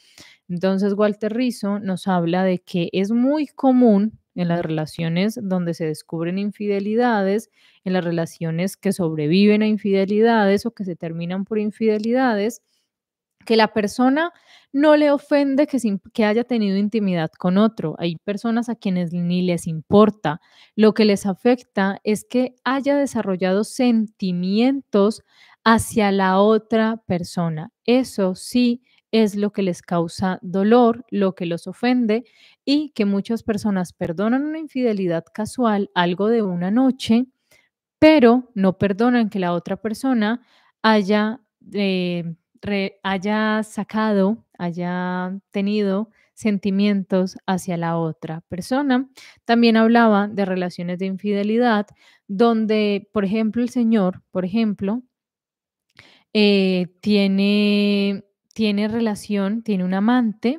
Entonces Walter Rizzo nos habla de que es muy común en las relaciones donde se descubren infidelidades, en las relaciones que sobreviven a infidelidades o que se terminan por infidelidades, que la persona no le ofende que, que, haya tenido intimidad con otro. Hay personas a quienes ni les importa. Lo que les afecta es que haya desarrollado sentimientos hacia la otra persona. Eso sí es lo que les causa dolor, lo que los ofende y que muchas personas perdonan una infidelidad casual, algo de una noche, pero no perdonan que la otra persona haya... Eh, haya sacado, haya tenido sentimientos hacia la otra persona. También hablaba de relaciones de infidelidad, donde, por ejemplo, el Señor, por ejemplo, eh, tiene, tiene relación, tiene un amante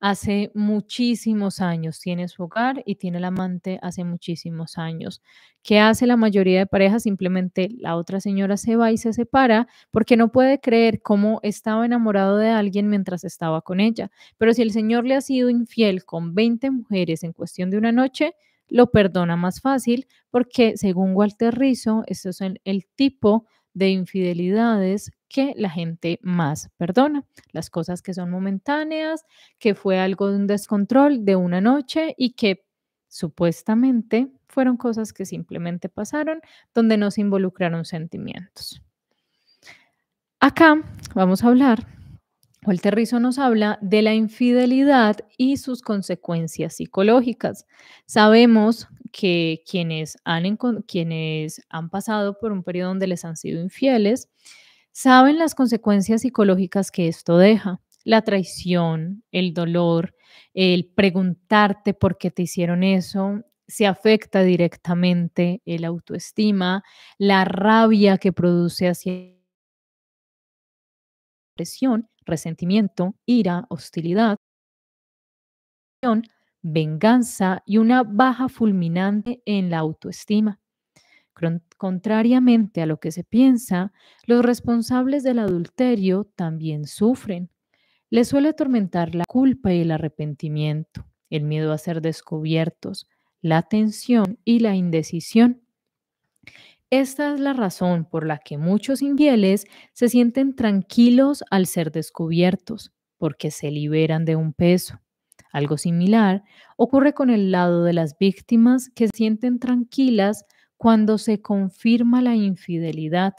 hace muchísimos años, tiene su hogar y tiene el amante hace muchísimos años. ¿Qué hace la mayoría de parejas? Simplemente la otra señora se va y se separa porque no puede creer cómo estaba enamorado de alguien mientras estaba con ella. Pero si el señor le ha sido infiel con 20 mujeres en cuestión de una noche, lo perdona más fácil porque según Walter Rizzo, estos es el tipo de infidelidades que la gente más perdona. Las cosas que son momentáneas, que fue algo de un descontrol de una noche y que supuestamente fueron cosas que simplemente pasaron donde no se involucraron sentimientos. Acá vamos a hablar, Walter Rizzo nos habla de la infidelidad y sus consecuencias psicológicas. Sabemos que quienes han, quienes han pasado por un periodo donde les han sido infieles saben las consecuencias psicológicas que esto deja. La traición, el dolor, el preguntarte por qué te hicieron eso, se afecta directamente el autoestima, la rabia que produce hacia presión, resentimiento, ira, hostilidad, venganza y una baja fulminante en la autoestima. Contrariamente a lo que se piensa, los responsables del adulterio también sufren. Les suele atormentar la culpa y el arrepentimiento, el miedo a ser descubiertos, la tensión y la indecisión. Esta es la razón por la que muchos infieles se sienten tranquilos al ser descubiertos, porque se liberan de un peso. Algo similar ocurre con el lado de las víctimas que sienten tranquilas cuando se confirma la infidelidad.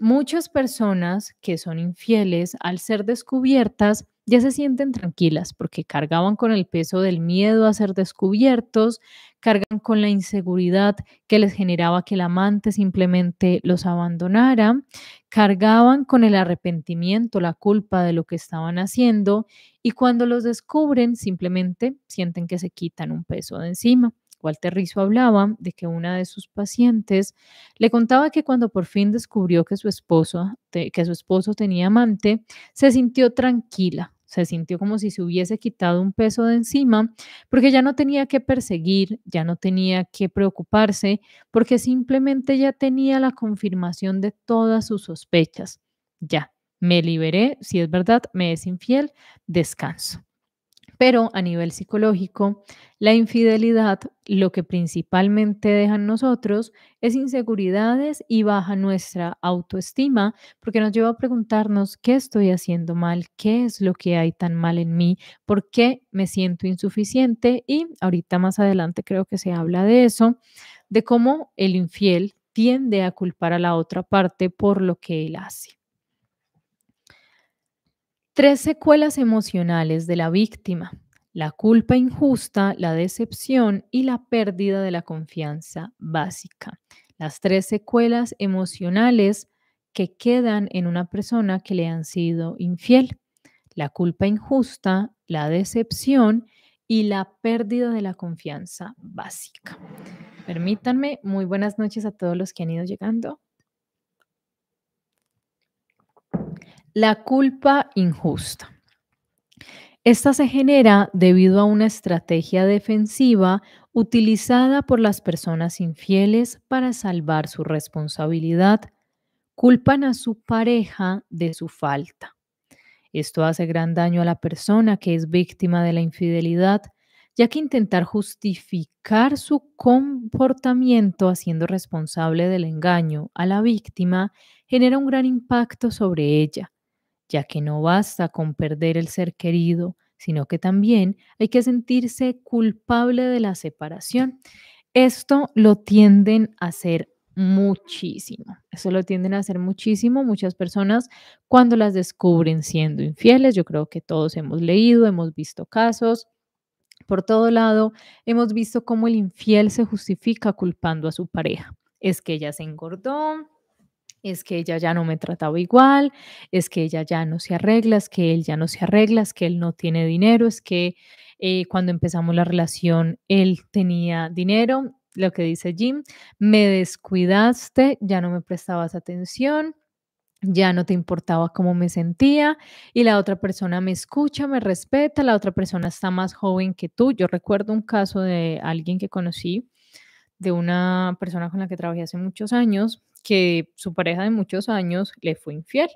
Muchas personas que son infieles al ser descubiertas ya se sienten tranquilas porque cargaban con el peso del miedo a ser descubiertos, cargan con la inseguridad que les generaba que el amante simplemente los abandonara, cargaban con el arrepentimiento, la culpa de lo que estaban haciendo y cuando los descubren simplemente sienten que se quitan un peso de encima. Walter Rizzo hablaba de que una de sus pacientes le contaba que cuando por fin descubrió que su esposo, que su esposo tenía amante, se sintió tranquila, se sintió como si se hubiese quitado un peso de encima, porque ya no tenía que perseguir, ya no tenía que preocuparse, porque simplemente ya tenía la confirmación de todas sus sospechas. Ya, me liberé, si es verdad, me es infiel, descanso. Pero a nivel psicológico, la infidelidad lo que principalmente deja en nosotros es inseguridades y baja nuestra autoestima porque nos lleva a preguntarnos qué estoy haciendo mal, qué es lo que hay tan mal en mí, por qué me siento insuficiente y ahorita más adelante creo que se habla de eso, de cómo el infiel tiende a culpar a la otra parte por lo que él hace. Tres secuelas emocionales de la víctima, la culpa injusta, la decepción y la pérdida de la confianza básica. Las tres secuelas emocionales que quedan en una persona que le han sido infiel. La culpa injusta, la decepción y la pérdida de la confianza básica. Permítanme, muy buenas noches a todos los que han ido llegando. La culpa injusta. Esta se genera debido a una estrategia defensiva utilizada por las personas infieles para salvar su responsabilidad. Culpan a su pareja de su falta. Esto hace gran daño a la persona que es víctima de la infidelidad, ya que intentar justificar su comportamiento haciendo responsable del engaño a la víctima genera un gran impacto sobre ella ya que no basta con perder el ser querido, sino que también hay que sentirse culpable de la separación. Esto lo tienden a hacer muchísimo. Eso lo tienden a hacer muchísimo muchas personas cuando las descubren siendo infieles. Yo creo que todos hemos leído, hemos visto casos. Por todo lado, hemos visto cómo el infiel se justifica culpando a su pareja. Es que ella se engordó, es que ella ya no me trataba igual, es que ella ya no se arregla, es que él ya no se arregla, es que él no tiene dinero, es que eh, cuando empezamos la relación él tenía dinero, lo que dice Jim, me descuidaste, ya no me prestabas atención, ya no te importaba cómo me sentía y la otra persona me escucha, me respeta, la otra persona está más joven que tú. Yo recuerdo un caso de alguien que conocí, de una persona con la que trabajé hace muchos años, que su pareja de muchos años le fue infiel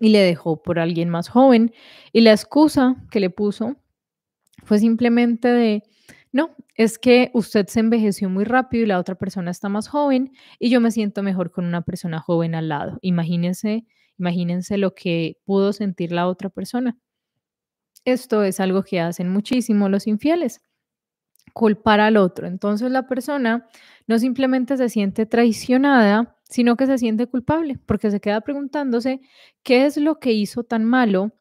y le dejó por alguien más joven. Y la excusa que le puso fue simplemente de, no, es que usted se envejeció muy rápido y la otra persona está más joven y yo me siento mejor con una persona joven al lado. Imagínense, imagínense lo que pudo sentir la otra persona. Esto es algo que hacen muchísimo los infieles culpar al otro. Entonces la persona no simplemente se siente traicionada, sino que se siente culpable, porque se queda preguntándose qué es lo que hizo tan malo,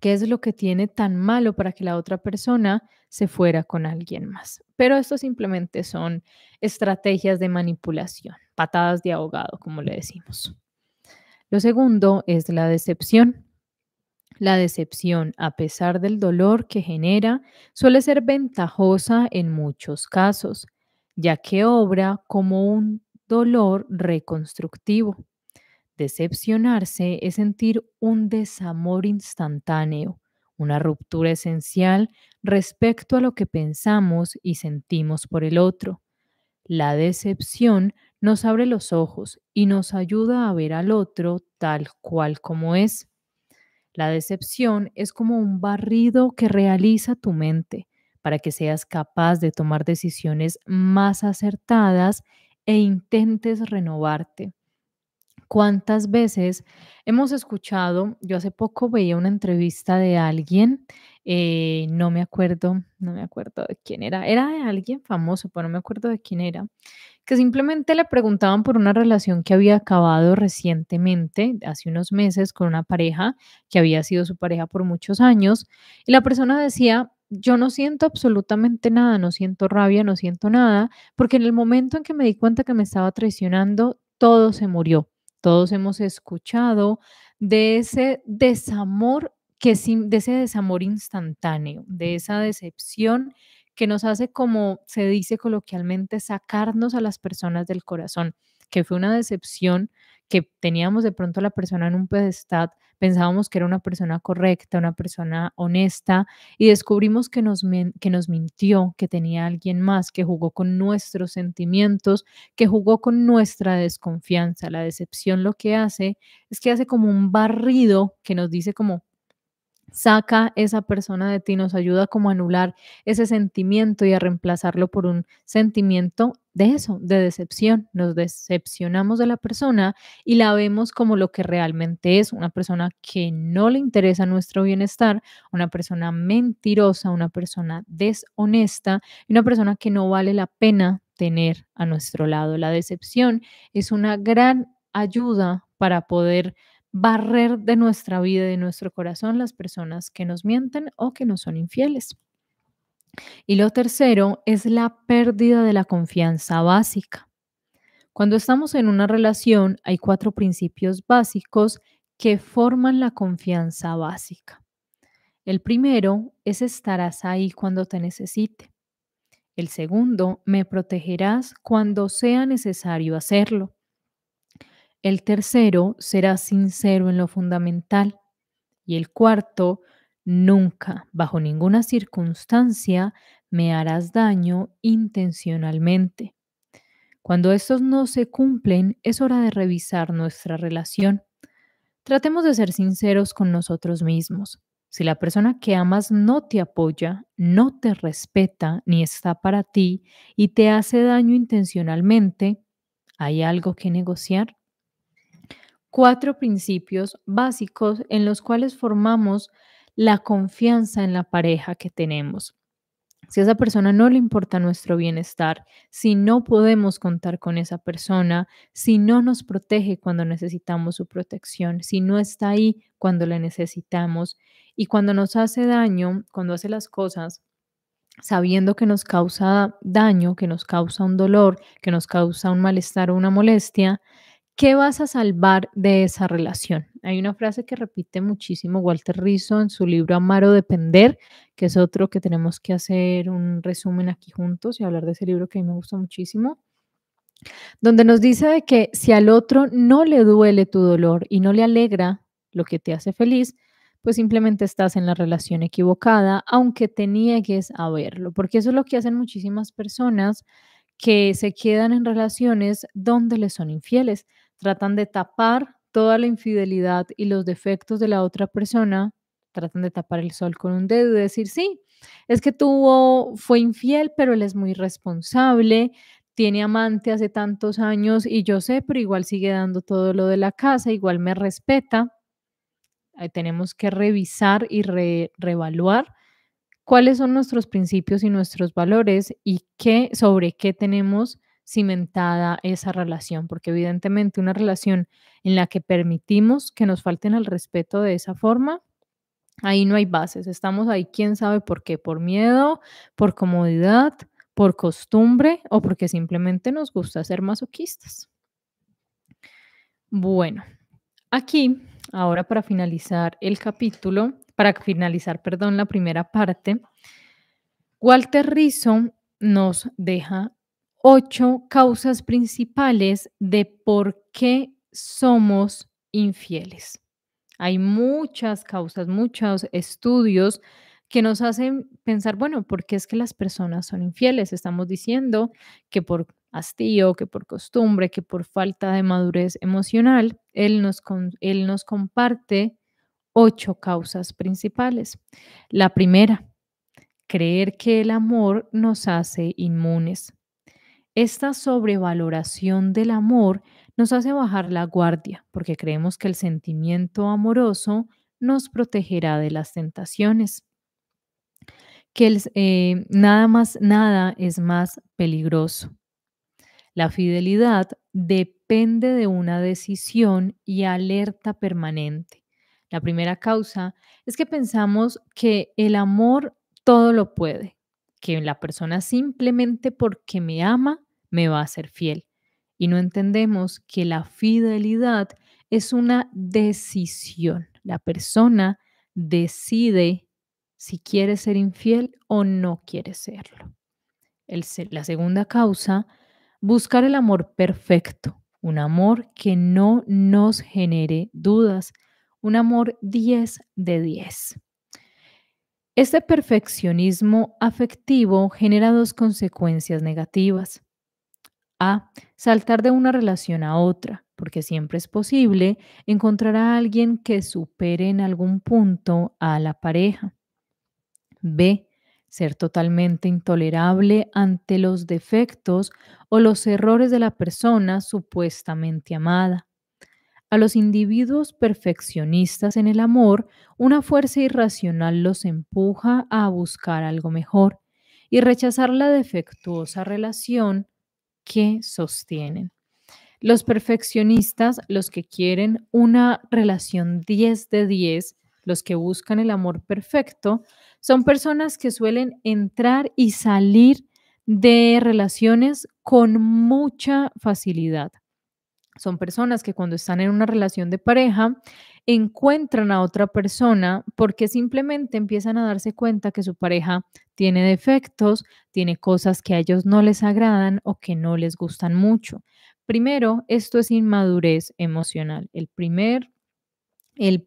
qué es lo que tiene tan malo para que la otra persona se fuera con alguien más. Pero esto simplemente son estrategias de manipulación, patadas de ahogado, como le decimos. Lo segundo es la decepción. La decepción, a pesar del dolor que genera, suele ser ventajosa en muchos casos, ya que obra como un dolor reconstructivo. Decepcionarse es sentir un desamor instantáneo, una ruptura esencial respecto a lo que pensamos y sentimos por el otro. La decepción nos abre los ojos y nos ayuda a ver al otro tal cual como es. La decepción es como un barrido que realiza tu mente para que seas capaz de tomar decisiones más acertadas e intentes renovarte. ¿Cuántas veces hemos escuchado? Yo hace poco veía una entrevista de alguien eh, no me acuerdo, no me acuerdo de quién era. Era de alguien famoso, pero no me acuerdo de quién era. Que simplemente le preguntaban por una relación que había acabado recientemente, hace unos meses, con una pareja que había sido su pareja por muchos años. Y la persona decía, yo no siento absolutamente nada, no siento rabia, no siento nada, porque en el momento en que me di cuenta que me estaba traicionando, todo se murió. Todos hemos escuchado de ese desamor que de ese desamor instantáneo, de esa decepción que nos hace, como se dice coloquialmente, sacarnos a las personas del corazón, que fue una decepción que teníamos de pronto la persona en un pedestal, pensábamos que era una persona correcta, una persona honesta, y descubrimos que nos, que nos mintió, que tenía alguien más, que jugó con nuestros sentimientos, que jugó con nuestra desconfianza. La decepción lo que hace es que hace como un barrido que nos dice como, saca esa persona de ti, nos ayuda como a anular ese sentimiento y a reemplazarlo por un sentimiento de eso, de decepción. Nos decepcionamos de la persona y la vemos como lo que realmente es, una persona que no le interesa nuestro bienestar, una persona mentirosa, una persona deshonesta y una persona que no vale la pena tener a nuestro lado. La decepción es una gran ayuda para poder barrer de nuestra vida y de nuestro corazón las personas que nos mienten o que nos son infieles. Y lo tercero es la pérdida de la confianza básica. Cuando estamos en una relación hay cuatro principios básicos que forman la confianza básica. El primero es estarás ahí cuando te necesite. El segundo, me protegerás cuando sea necesario hacerlo. El tercero será sincero en lo fundamental. Y el cuarto, nunca, bajo ninguna circunstancia, me harás daño intencionalmente. Cuando estos no se cumplen, es hora de revisar nuestra relación. Tratemos de ser sinceros con nosotros mismos. Si la persona que amas no te apoya, no te respeta ni está para ti y te hace daño intencionalmente, ¿hay algo que negociar? cuatro principios básicos en los cuales formamos la confianza en la pareja que tenemos. Si a esa persona no le importa nuestro bienestar, si no podemos contar con esa persona, si no nos protege cuando necesitamos su protección, si no está ahí cuando la necesitamos y cuando nos hace daño, cuando hace las cosas sabiendo que nos causa daño, que nos causa un dolor, que nos causa un malestar o una molestia, ¿Qué vas a salvar de esa relación? Hay una frase que repite muchísimo Walter Rizzo en su libro Amar o Depender, que es otro que tenemos que hacer un resumen aquí juntos y hablar de ese libro que a mí me gusta muchísimo, donde nos dice que si al otro no le duele tu dolor y no le alegra lo que te hace feliz, pues simplemente estás en la relación equivocada, aunque te niegues a verlo, porque eso es lo que hacen muchísimas personas que se quedan en relaciones donde les son infieles tratan de tapar toda la infidelidad y los defectos de la otra persona, tratan de tapar el sol con un dedo y decir, sí, es que tuvo, fue infiel, pero él es muy responsable, tiene amante hace tantos años y yo sé, pero igual sigue dando todo lo de la casa, igual me respeta. tenemos que revisar y reevaluar cuáles son nuestros principios y nuestros valores y qué, sobre qué tenemos cimentada esa relación, porque evidentemente una relación en la que permitimos que nos falten al respeto de esa forma, ahí no hay bases, estamos ahí quién sabe por qué, por miedo, por comodidad, por costumbre o porque simplemente nos gusta ser masoquistas. Bueno, aquí, ahora para finalizar el capítulo, para finalizar, perdón, la primera parte, Walter Rizzo nos deja ocho causas principales de por qué somos infieles. Hay muchas causas, muchos estudios que nos hacen pensar, bueno, ¿por qué es que las personas son infieles? Estamos diciendo que por hastío, que por costumbre, que por falta de madurez emocional, él nos, él nos comparte ocho causas principales. La primera, creer que el amor nos hace inmunes. Esta sobrevaloración del amor nos hace bajar la guardia porque creemos que el sentimiento amoroso nos protegerá de las tentaciones. Que eh, nada más, nada es más peligroso. La fidelidad depende de una decisión y alerta permanente. La primera causa es que pensamos que el amor todo lo puede, que la persona simplemente porque me ama me va a ser fiel. Y no entendemos que la fidelidad es una decisión. La persona decide si quiere ser infiel o no quiere serlo. la segunda causa, buscar el amor perfecto, un amor que no nos genere dudas, un amor 10 de 10. Este perfeccionismo afectivo genera dos consecuencias negativas. A. Saltar de una relación a otra, porque siempre es posible encontrar a alguien que supere en algún punto a la pareja. B. Ser totalmente intolerable ante los defectos o los errores de la persona supuestamente amada. A los individuos perfeccionistas en el amor, una fuerza irracional los empuja a buscar algo mejor y rechazar la defectuosa relación que sostienen. Los perfeccionistas, los que quieren una relación 10 de 10, los que buscan el amor perfecto, son personas que suelen entrar y salir de relaciones con mucha facilidad son personas que cuando están en una relación de pareja encuentran a otra persona porque simplemente empiezan a darse cuenta que su pareja tiene defectos, tiene cosas que a ellos no les agradan o que no les gustan mucho. Primero, esto es inmadurez emocional. El primer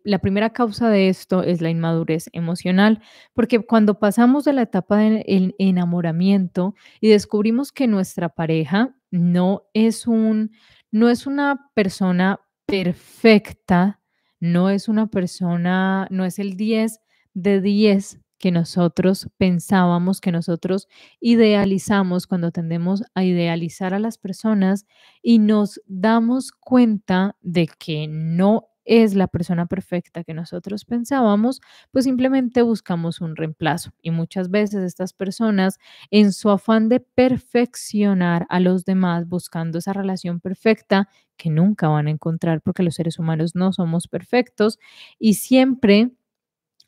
la primera causa de esto es la inmadurez emocional, porque cuando pasamos de la etapa del enamoramiento y descubrimos que nuestra pareja no es un, no es una persona perfecta, no es una persona, no es el 10 de 10 que nosotros pensábamos, que nosotros idealizamos cuando tendemos a idealizar a las personas y nos damos cuenta de que no es la persona perfecta que nosotros pensábamos, pues simplemente buscamos un reemplazo. Y muchas veces estas personas, en su afán de perfeccionar a los demás, buscando esa relación perfecta, que nunca van a encontrar porque los seres humanos no somos perfectos y siempre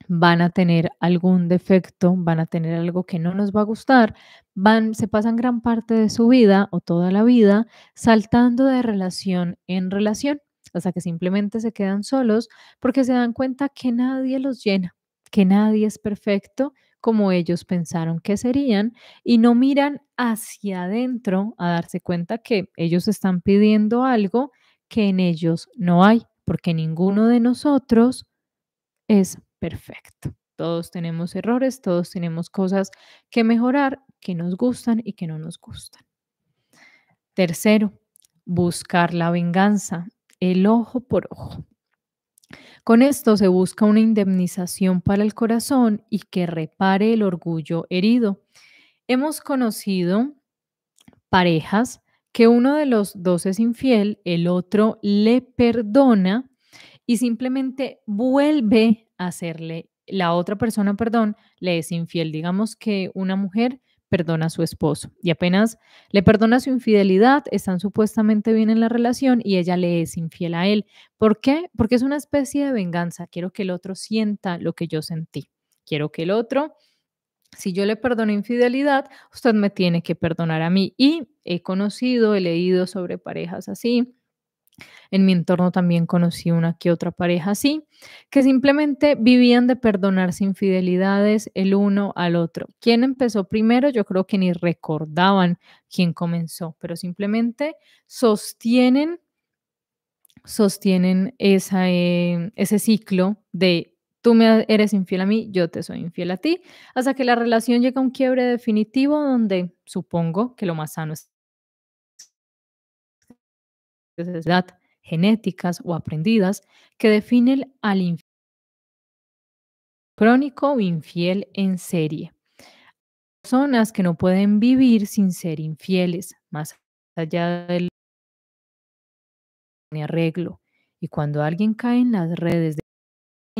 van a tener algún defecto, van a tener algo que no nos va a gustar, van se pasan gran parte de su vida o toda la vida saltando de relación en relación hasta que simplemente se quedan solos porque se dan cuenta que nadie los llena, que nadie es perfecto como ellos pensaron que serían y no miran hacia adentro a darse cuenta que ellos están pidiendo algo que en ellos no hay, porque ninguno de nosotros es perfecto. Todos tenemos errores, todos tenemos cosas que mejorar, que nos gustan y que no nos gustan. Tercero, buscar la venganza el ojo por ojo. Con esto se busca una indemnización para el corazón y que repare el orgullo herido. Hemos conocido parejas que uno de los dos es infiel, el otro le perdona y simplemente vuelve a hacerle, la otra persona, perdón, le es infiel. Digamos que una mujer perdona a su esposo y apenas le perdona su infidelidad, están supuestamente bien en la relación y ella le es infiel a él. ¿Por qué? Porque es una especie de venganza. Quiero que el otro sienta lo que yo sentí. Quiero que el otro, si yo le perdono infidelidad, usted me tiene que perdonar a mí. Y he conocido, he leído sobre parejas así en mi entorno también conocí una que otra pareja así, que simplemente vivían de perdonarse infidelidades el uno al otro. ¿Quién empezó primero? Yo creo que ni recordaban quién comenzó, pero simplemente sostienen, sostienen eh, ese ciclo de tú eres infiel a mí, yo te soy infiel a ti, hasta que la relación llega a un quiebre definitivo donde supongo que lo más sano es de edad, genéticas o aprendidas que definen al infiel crónico o infiel en serie. Personas que no pueden vivir sin ser infieles, más allá del arreglo. Y cuando alguien cae en las redes de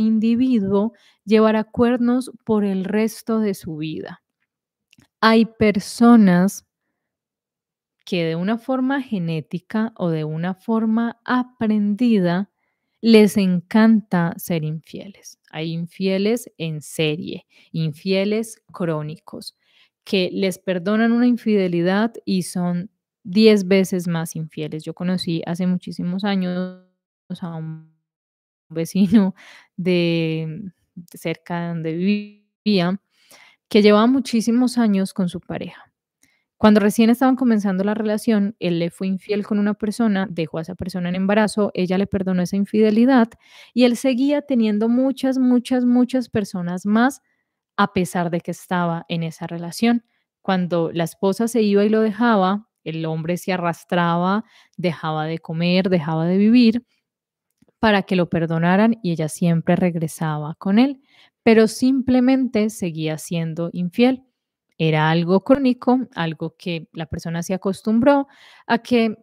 individuo, llevará cuernos por el resto de su vida. Hay personas que de una forma genética o de una forma aprendida les encanta ser infieles. Hay infieles en serie, infieles crónicos, que les perdonan una infidelidad y son 10 veces más infieles. Yo conocí hace muchísimos años a un vecino de, cerca de donde vivía que llevaba muchísimos años con su pareja cuando recién estaban comenzando la relación, él le fue infiel con una persona, dejó a esa persona en embarazo, ella le perdonó esa infidelidad y él seguía teniendo muchas, muchas, muchas personas más a pesar de que estaba en esa relación. Cuando la esposa se iba y lo dejaba, el hombre se arrastraba, dejaba de comer, dejaba de vivir para que lo perdonaran y ella siempre regresaba con él, pero simplemente seguía siendo infiel. Era algo crónico, algo que la persona se acostumbró a que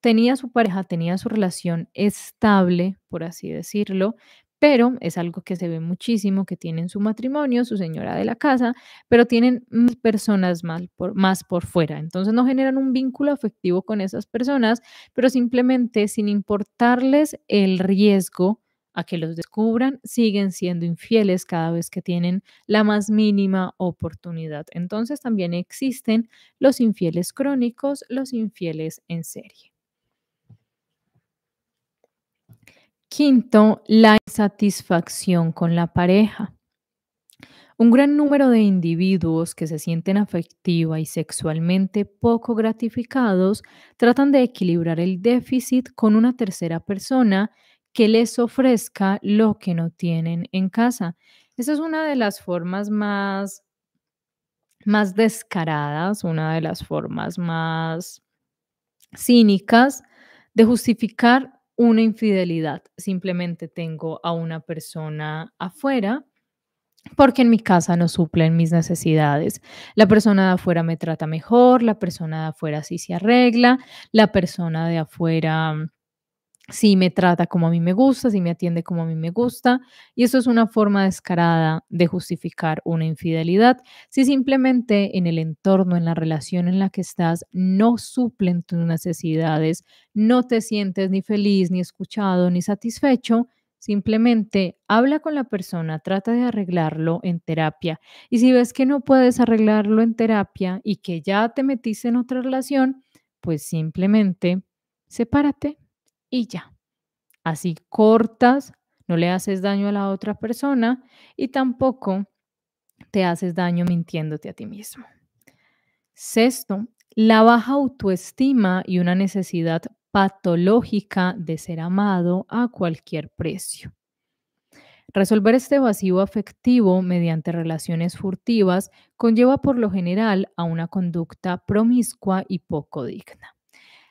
tenía su pareja, tenía su relación estable, por así decirlo, pero es algo que se ve muchísimo, que tienen su matrimonio, su señora de la casa, pero tienen personas más por, más por fuera. Entonces no generan un vínculo afectivo con esas personas, pero simplemente sin importarles el riesgo a que los descubran, siguen siendo infieles cada vez que tienen la más mínima oportunidad. Entonces también existen los infieles crónicos, los infieles en serie. Quinto, la insatisfacción con la pareja. Un gran número de individuos que se sienten afectiva y sexualmente poco gratificados tratan de equilibrar el déficit con una tercera persona que les ofrezca lo que no tienen en casa. Esa es una de las formas más, más descaradas, una de las formas más cínicas de justificar una infidelidad. Simplemente tengo a una persona afuera porque en mi casa no suplen mis necesidades. La persona de afuera me trata mejor, la persona de afuera sí se arregla, la persona de afuera si me trata como a mí me gusta, si me atiende como a mí me gusta. Y eso es una forma descarada de justificar una infidelidad. Si simplemente en el entorno, en la relación en la que estás, no suplen tus necesidades, no te sientes ni feliz, ni escuchado, ni satisfecho, Simplemente habla con la persona, trata de arreglarlo en terapia. Y si ves que no puedes arreglarlo en terapia y que ya te metiste en otra relación, pues simplemente sepárate y ya. Así cortas, no le haces daño a la otra persona y tampoco te haces daño mintiéndote a ti mismo. Sexto, la baja autoestima y una necesidad patológica de ser amado a cualquier precio. Resolver este vacío afectivo mediante relaciones furtivas conlleva por lo general a una conducta promiscua y poco digna.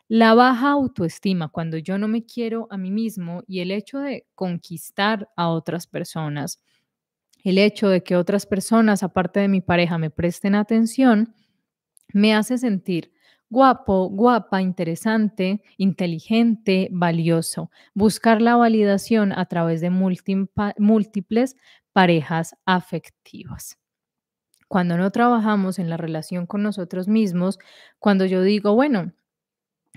La baja autoestima, cuando yo no me quiero a mí mismo y el hecho de conquistar a otras personas, el hecho de que otras personas, aparte de mi pareja, me presten atención, me hace sentir guapo, guapa, interesante, inteligente, valioso. Buscar la validación a través de múltiples parejas afectivas. Cuando no trabajamos en la relación con nosotros mismos, cuando yo digo, bueno,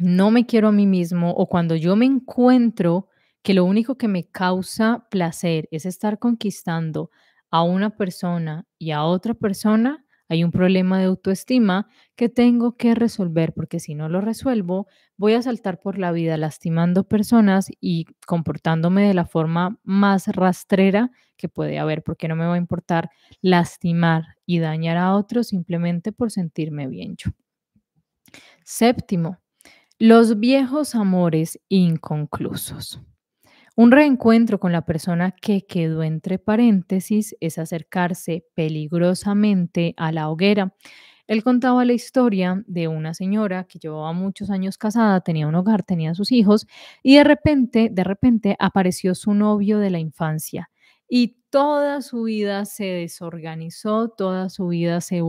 no me quiero a mí mismo o cuando yo me encuentro que lo único que me causa placer es estar conquistando a una persona y a otra persona, hay un problema de autoestima que tengo que resolver porque si no lo resuelvo, voy a saltar por la vida lastimando personas y comportándome de la forma más rastrera que puede haber, porque no me va a importar lastimar y dañar a otros simplemente por sentirme bien yo. Séptimo, los viejos amores inconclusos. Un reencuentro con la persona que quedó entre paréntesis es acercarse peligrosamente a la hoguera. Él contaba la historia de una señora que llevaba muchos años casada, tenía un hogar, tenía sus hijos y de repente, de repente apareció su novio de la infancia y toda su vida se desorganizó, toda su vida se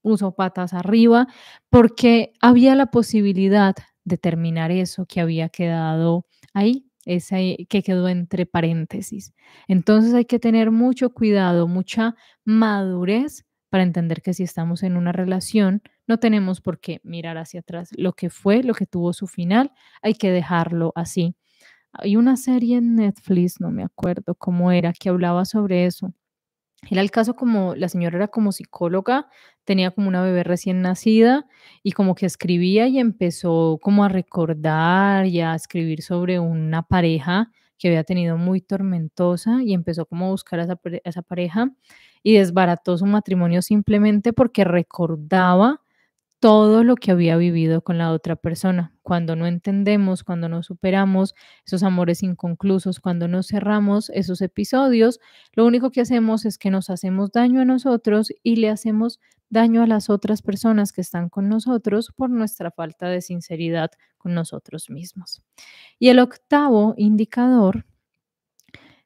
puso patas arriba porque había la posibilidad determinar eso que había quedado ahí, ese eh, que quedó entre paréntesis. Entonces hay que tener mucho cuidado, mucha madurez para entender que si estamos en una relación, no tenemos por qué mirar hacia atrás lo que fue, lo que tuvo su final, hay que dejarlo así. Hay una serie en Netflix, no me acuerdo cómo era, que hablaba sobre eso, era el caso como la señora era como psicóloga, tenía como una bebé recién nacida y como que escribía y empezó como a recordar y a escribir sobre una pareja que había tenido muy tormentosa y empezó como a buscar esa, esa pareja y desbarató su matrimonio simplemente porque recordaba todo lo que había vivido con la otra persona. Cuando no entendemos, cuando no superamos esos amores inconclusos, cuando no cerramos esos episodios, lo único que hacemos es que nos hacemos daño a nosotros y le hacemos daño a las otras personas que están con nosotros por nuestra falta de sinceridad con nosotros mismos. Y el octavo indicador,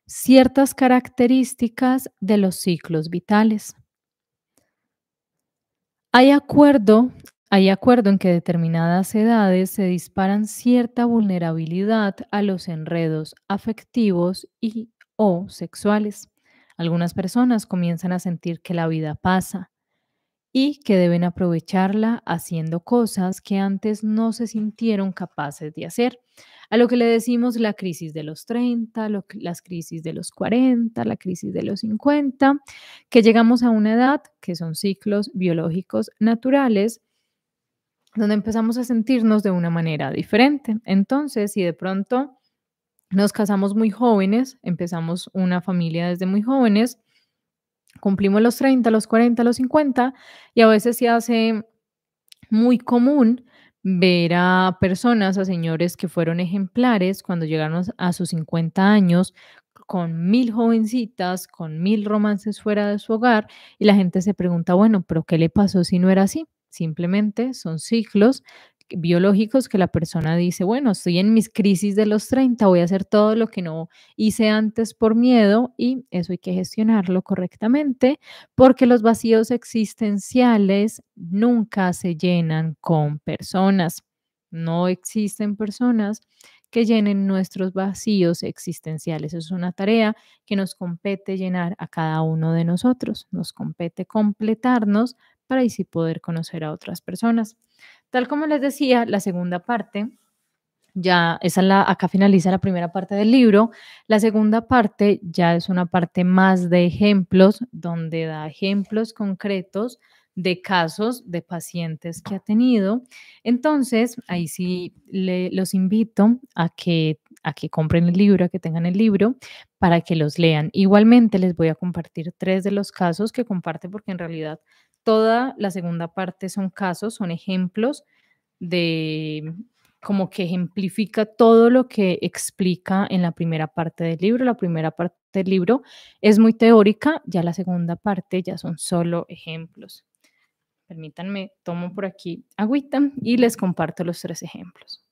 ciertas características de los ciclos vitales. Hay acuerdo, hay acuerdo en que determinadas edades se disparan cierta vulnerabilidad a los enredos afectivos y o sexuales. Algunas personas comienzan a sentir que la vida pasa, y que deben aprovecharla haciendo cosas que antes no se sintieron capaces de hacer. A lo que le decimos la crisis de los 30, las crisis de los 40, la crisis de los 50, que llegamos a una edad que son ciclos biológicos naturales donde empezamos a sentirnos de una manera diferente. Entonces, si de pronto nos casamos muy jóvenes, empezamos una familia desde muy jóvenes, cumplimos los 30, los 40, los 50 y a veces se hace muy común ver a personas, a señores que fueron ejemplares cuando llegaron a sus 50 años con mil jovencitas, con mil romances fuera de su hogar y la gente se pregunta, bueno, pero ¿qué le pasó si no era así? Simplemente son ciclos biológicos que la persona dice, bueno, estoy en mis crisis de los 30, voy a hacer todo lo que no hice antes por miedo y eso hay que gestionarlo correctamente porque los vacíos existenciales nunca se llenan con personas. No existen personas que llenen nuestros vacíos existenciales. es una tarea que nos compete llenar a cada uno de nosotros. Nos compete completarnos para así poder conocer a otras personas. Tal como les decía, la segunda parte, ya esa la, acá finaliza la primera parte del libro. La segunda parte ya es una parte más de ejemplos, donde da ejemplos concretos de casos de pacientes que ha tenido. Entonces, ahí sí los invito a que, a que compren el libro, a que tengan el libro para que los lean. Igualmente les voy a compartir tres de los casos que comparte porque en realidad Toda la segunda parte son casos, son ejemplos de mm, como que ejemplifica todo lo que explica en la primera parte del libro. La primera parte del libro es muy teórica, ya la segunda parte ya son solo ejemplos. Permítanme, tomo por aquí agüita y les comparto los tres ejemplos.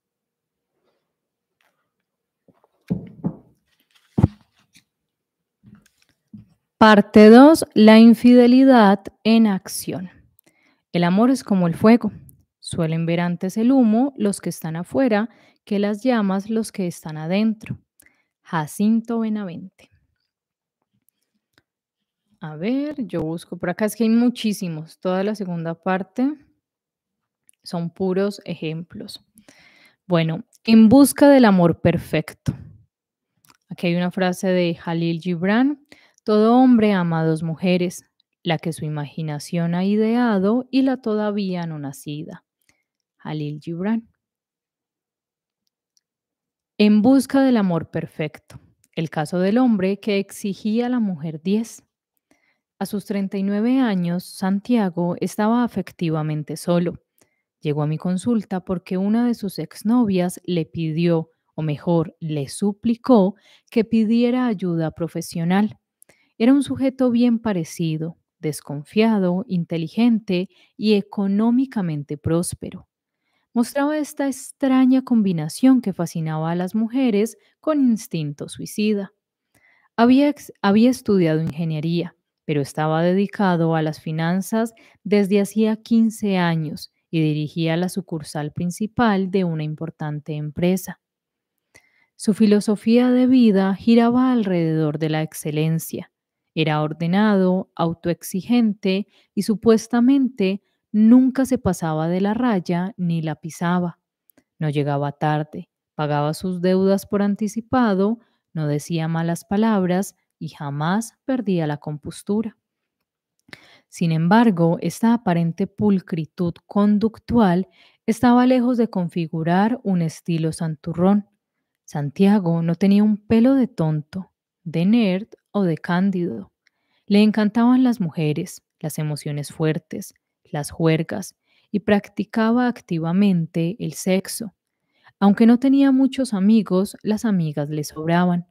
Parte 2. La infidelidad en acción. El amor es como el fuego. Suelen ver antes el humo los que están afuera que las llamas los que están adentro. Jacinto Benavente. A ver, yo busco por acá, es que hay muchísimos. Toda la segunda parte son puros ejemplos. Bueno, en busca del amor perfecto. Aquí hay una frase de Halil Gibran. Todo hombre ama a dos mujeres, la que su imaginación ha ideado y la todavía no nacida. Halil Gibran. En busca del amor perfecto. El caso del hombre que exigía a la mujer 10. A sus 39 años, Santiago estaba afectivamente solo. Llegó a mi consulta porque una de sus exnovias le pidió, o mejor, le suplicó, que pidiera ayuda profesional. Era un sujeto bien parecido, desconfiado, inteligente y económicamente próspero. Mostraba esta extraña combinación que fascinaba a las mujeres con instinto suicida. Había, había estudiado ingeniería, pero estaba dedicado a las finanzas desde hacía 15 años y dirigía la sucursal principal de una importante empresa. Su filosofía de vida giraba alrededor de la excelencia, era ordenado, autoexigente y supuestamente nunca se pasaba de la raya ni la pisaba. No llegaba tarde, pagaba sus deudas por anticipado, no decía malas palabras y jamás perdía la compostura. Sin embargo, esta aparente pulcritud conductual estaba lejos de configurar un estilo santurrón. Santiago no tenía un pelo de tonto, de nerd de Cándido. Le encantaban las mujeres, las emociones fuertes, las juergas, y practicaba activamente el sexo. Aunque no tenía muchos amigos, las amigas le sobraban.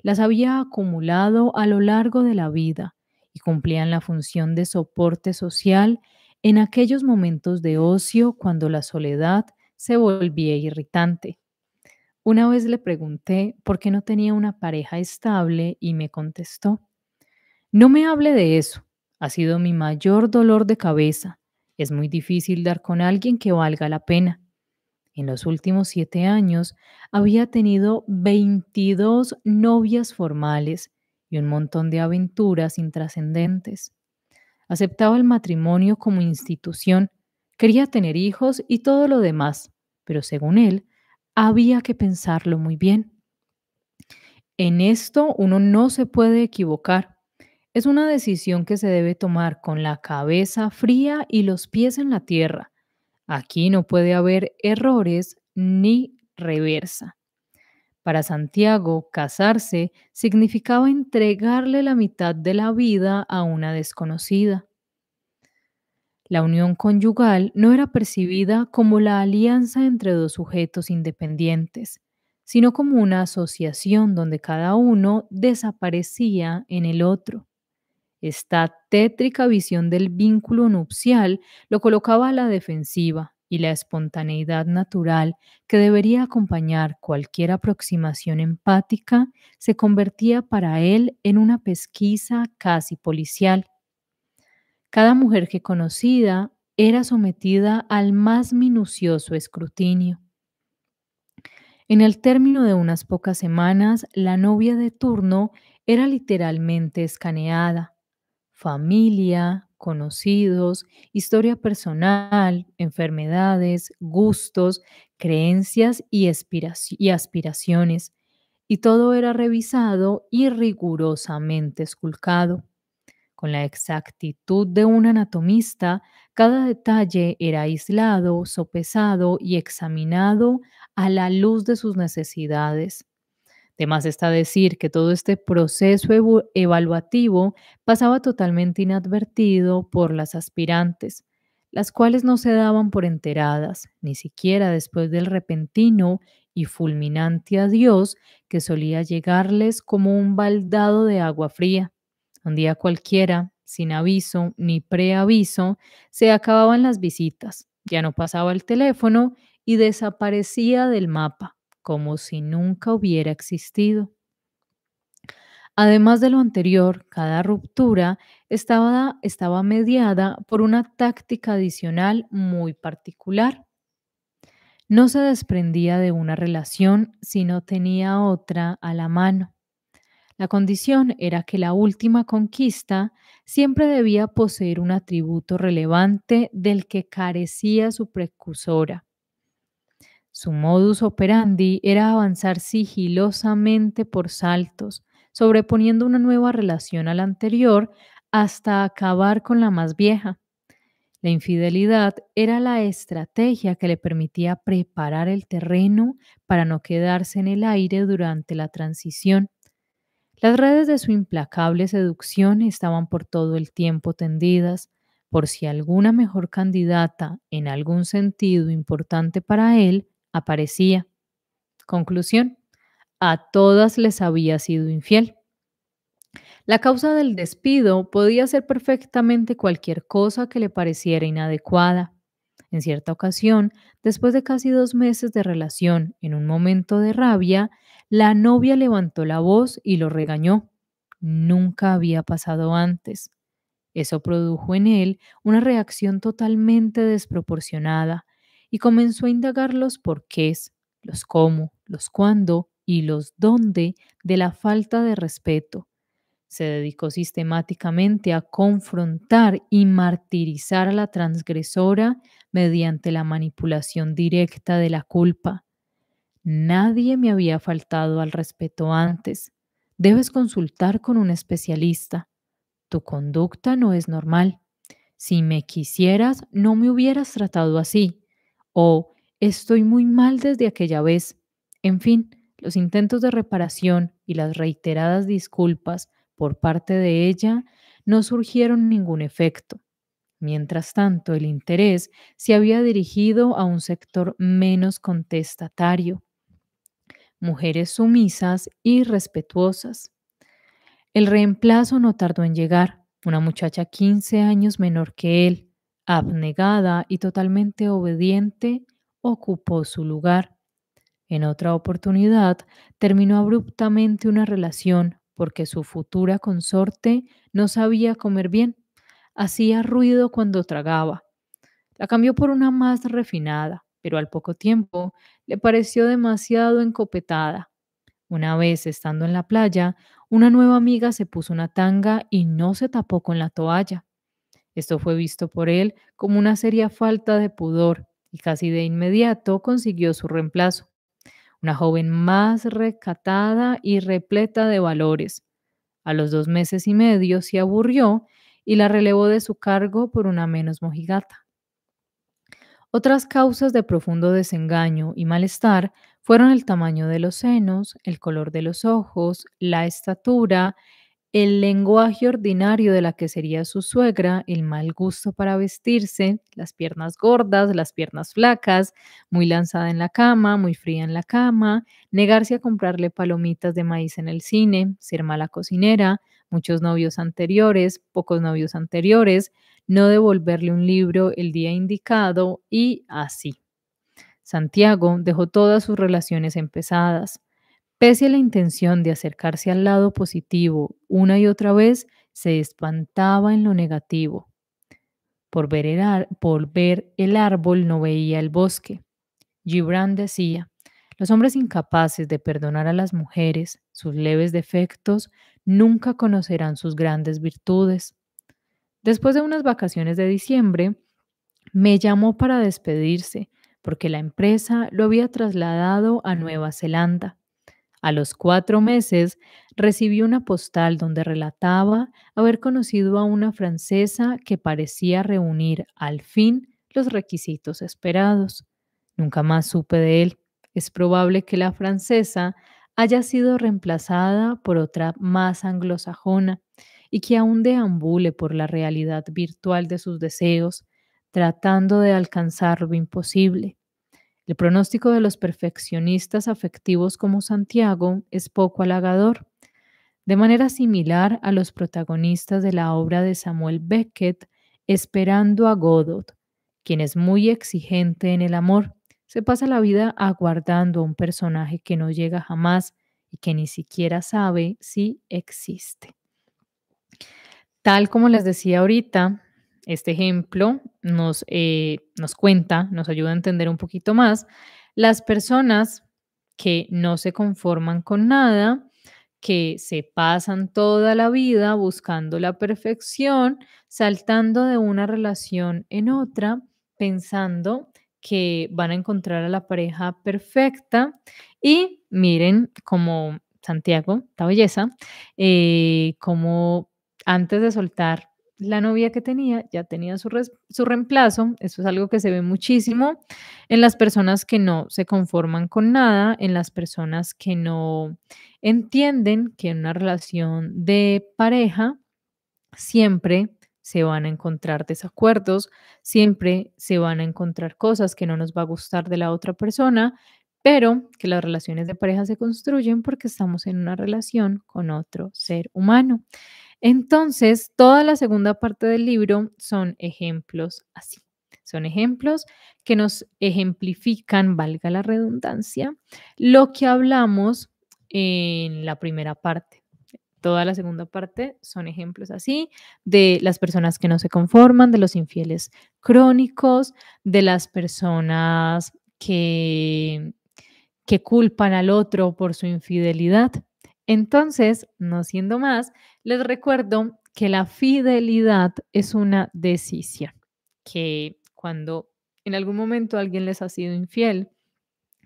Las había acumulado a lo largo de la vida y cumplían la función de soporte social en aquellos momentos de ocio cuando la soledad se volvía irritante. Una vez le pregunté por qué no tenía una pareja estable y me contestó, no me hable de eso, ha sido mi mayor dolor de cabeza. Es muy difícil dar con alguien que valga la pena. En los últimos siete años había tenido 22 novias formales y un montón de aventuras intrascendentes. Aceptaba el matrimonio como institución, quería tener hijos y todo lo demás, pero según él, había que pensarlo muy bien. En esto uno no se puede equivocar. Es una decisión que se debe tomar con la cabeza fría y los pies en la tierra. Aquí no puede haber errores ni reversa. Para Santiago, casarse significaba entregarle la mitad de la vida a una desconocida. La unión conyugal no era percibida como la alianza entre dos sujetos independientes, sino como una asociación donde cada uno desaparecía en el otro. Esta tétrica visión del vínculo nupcial lo colocaba a la defensiva y la espontaneidad natural que debería acompañar cualquier aproximación empática se convertía para él en una pesquisa casi policial cada mujer que conocida era sometida al más minucioso escrutinio. En el término de unas pocas semanas, la novia de turno era literalmente escaneada. Familia, conocidos, historia personal, enfermedades, gustos, creencias y, y, aspiraciones. Y todo era revisado y rigurosamente esculcado. Con la exactitud de un anatomista, cada detalle era aislado, sopesado y examinado a la luz de sus necesidades. De está decir que todo este proceso evaluativo pasaba totalmente inadvertido por las aspirantes, las cuales no se daban por enteradas, ni siquiera después del repentino y fulminante adiós que solía llegarles como un baldado de agua fría. Un día cualquiera, sin aviso ni preaviso, se acababan las visitas, ya no pasaba el teléfono y desaparecía del mapa, como si nunca hubiera existido. Además de lo anterior, cada ruptura estaba, estaba mediada por una táctica adicional muy particular. No se desprendía de una relación si no tenía otra a la mano. La condición era que la última conquista siempre debía poseer un atributo relevante del que carecía su precursora. Su modus operandi era avanzar sigilosamente por saltos, sobreponiendo una nueva relación a la anterior hasta acabar con la más vieja. La infidelidad era la estrategia que le permitía preparar el terreno para no quedarse en el aire durante la transición. Las redes de su implacable seducción estaban por todo el tiempo tendidas, por si alguna mejor candidata en algún sentido importante para él aparecía. Conclusión, a todas les había sido infiel. La causa del despido podía ser perfectamente cualquier cosa que le pareciera inadecuada. En cierta ocasión, Después de casi dos meses de relación, en un momento de rabia, la novia levantó la voz y lo regañó. Nunca había pasado antes. Eso produjo en él una reacción totalmente desproporcionada y comenzó a indagar los porqués, los cómo, los cuándo y los dónde de la falta de respeto, se dedicó sistemáticamente a confrontar y martirizar a la transgresora mediante la manipulación directa de la culpa. Nadie me había faltado al respeto antes. Debes consultar con un especialista. Tu conducta no es normal. Si me quisieras, no me hubieras tratado así. O estoy muy mal desde aquella vez. En fin, los intentos de reparación y las reiteradas disculpas por parte de ella no surgieron ningún efecto. Mientras tanto, el interés se había dirigido a un sector menos contestatario, mujeres sumisas y respetuosas. El reemplazo no tardó en llegar, una muchacha 15 años menor que él, abnegada y totalmente obediente, ocupó su lugar. En otra oportunidad, terminó abruptamente una relación porque su futura consorte no sabía comer bien, hacía ruido cuando tragaba. La cambió por una más refinada, pero al poco tiempo le pareció demasiado encopetada. Una vez estando en la playa, una nueva amiga se puso una tanga y no se tapó con la toalla. Esto fue visto por él como una seria falta de pudor y casi de inmediato consiguió su reemplazo una joven más recatada y repleta de valores. A los dos meses y medio se aburrió y la relevó de su cargo por una menos mojigata. Otras causas de profundo desengaño y malestar fueron el tamaño de los senos, el color de los ojos, la estatura, el lenguaje ordinario de la que sería su suegra, el mal gusto para vestirse, las piernas gordas, las piernas flacas, muy lanzada en la cama, muy fría en la cama, negarse a comprarle palomitas de maíz en el cine, ser mala cocinera, muchos novios anteriores, pocos novios anteriores, no devolverle un libro el día indicado y así. Santiago dejó todas sus relaciones empezadas. Pese a la intención de acercarse al lado positivo una y otra vez, se espantaba en lo negativo. Por ver el, árbol no veía el bosque. Gibran decía, los hombres incapaces de perdonar a las mujeres sus leves defectos nunca conocerán sus grandes virtudes. Después de unas vacaciones de diciembre, me llamó para despedirse porque la empresa lo había trasladado a Nueva Zelanda. A los cuatro meses recibí una postal donde relataba haber conocido a una francesa que parecía reunir al fin los requisitos esperados. Nunca más supe de él. Es probable que la francesa haya sido reemplazada por otra más anglosajona y que aún deambule por la realidad virtual de sus deseos, tratando de alcanzar lo imposible. El pronóstico de los perfeccionistas afectivos como Santiago es poco halagador. De manera similar a los protagonistas de la obra de Samuel Beckett, Esperando a Godot, quien es muy exigente en el amor, se pasa la vida aguardando a un personaje que no llega jamás y que ni siquiera sabe si existe. Tal como les decía ahorita, este ejemplo nos, eh, nos cuenta, nos ayuda a entender un poquito más las personas que no se conforman con nada, que se pasan toda la vida buscando la perfección, saltando de una relación en otra, pensando que van a encontrar a la pareja perfecta. Y miren como Santiago, esta belleza, eh, como antes de soltar la novia que tenía ya tenía su, reemplazo. Eso es algo que se ve muchísimo en las personas que no se conforman con nada, en las personas que no entienden que en una relación de pareja siempre se van a encontrar desacuerdos, siempre se van a encontrar cosas que no nos va a gustar de la otra persona, pero que las relaciones de pareja se construyen porque estamos en una relación con otro ser humano. Entonces, toda la segunda parte del libro son ejemplos así. Son ejemplos que nos ejemplifican, valga la redundancia, lo que hablamos en la primera parte. Toda la segunda parte son ejemplos así de las personas que no se conforman, de los infieles crónicos, de las personas que que culpan al otro por su infidelidad. Entonces, no siendo más, les recuerdo que la fidelidad es una decisión, que cuando en algún momento alguien les ha sido infiel,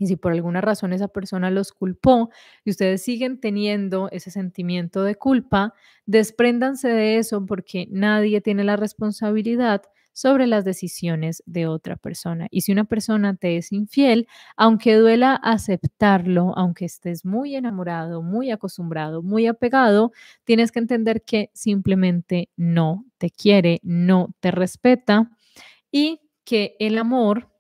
y si por alguna razón esa persona los culpó y ustedes siguen teniendo ese sentimiento de culpa, despréndanse de eso porque nadie tiene la responsabilidad sobre las decisiones de otra persona. Y si una persona te es infiel, aunque duela aceptarlo, aunque estés muy enamorado, muy acostumbrado, muy apegado, tienes que entender que simplemente no te quiere, no te respeta y que el amor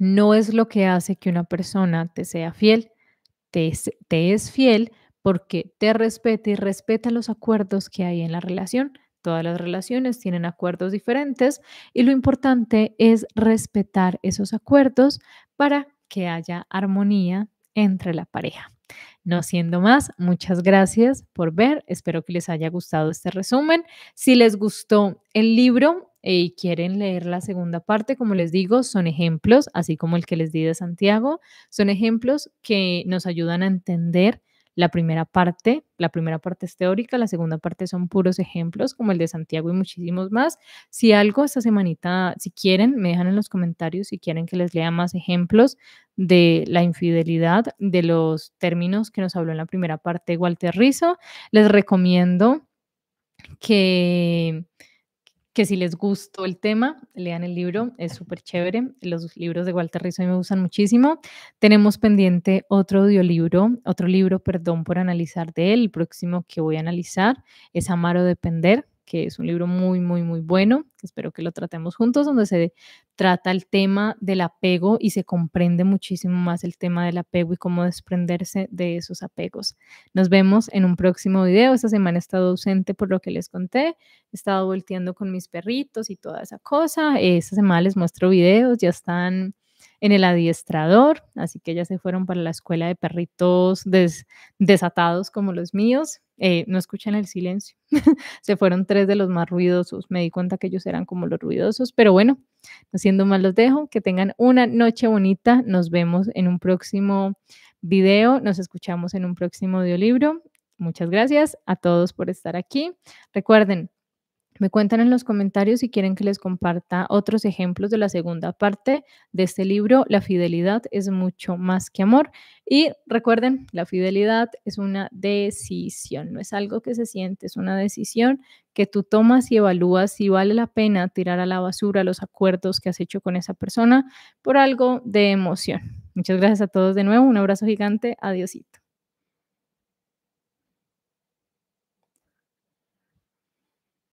no es lo que hace que una persona te sea fiel, te es, fiel porque te respeta y respeta los acuerdos que hay en la relación Todas las relaciones tienen acuerdos diferentes y lo importante es respetar esos acuerdos para que haya armonía entre la pareja. No siendo más, muchas gracias por ver. Espero que les haya gustado este resumen. Si les gustó el libro y quieren leer la segunda parte, como les digo, son ejemplos, así como el que les di de Santiago, son ejemplos que nos ayudan a entender la primera parte, la primera parte es teórica, la segunda parte son puros ejemplos como el de Santiago y muchísimos más. Si algo esta semanita, si quieren, me dejan en los comentarios si quieren que les lea más ejemplos de la infidelidad, de los términos que nos habló en la primera parte Walter Rizzo. Les recomiendo que que si les gustó el tema, lean el libro, es súper chévere. Los libros de Walter Rizzo a mí me gustan muchísimo. Tenemos pendiente otro audiolibro, otro libro, perdón, por analizar de él. El próximo que voy a analizar es Amar o Depender, que es un libro muy, muy, muy bueno. Espero que lo tratemos juntos, donde se trata el tema del apego y se comprende muchísimo más el tema del apego y cómo desprenderse de esos apegos. Nos vemos en un próximo video. Esta semana he estado ausente por lo que les conté. He estado volteando con mis perritos y toda esa cosa. Esta semana les muestro videos, ya están en el adiestrador, así que ya se fueron para la escuela de perritos desatados como los míos. Eh, no escuchan el silencio. (laughs) se fueron tres de los más ruidosos. Me di cuenta que ellos eran como los ruidosos, pero bueno, no siendo más los dejo. Que tengan una noche bonita. Nos vemos en un próximo video. Nos escuchamos en un próximo audiolibro. Muchas gracias a todos por estar aquí. Recuerden, me cuentan en los comentarios si quieren que les comparta otros ejemplos de la segunda parte de este libro, La fidelidad es mucho más que amor. Y recuerden, la fidelidad es una decisión, no es algo que se siente, es una decisión que tú tomas y evalúas si vale la pena tirar a la basura los acuerdos que has hecho con esa persona por algo de emoción. Muchas gracias a todos de nuevo, un abrazo gigante, adiósito.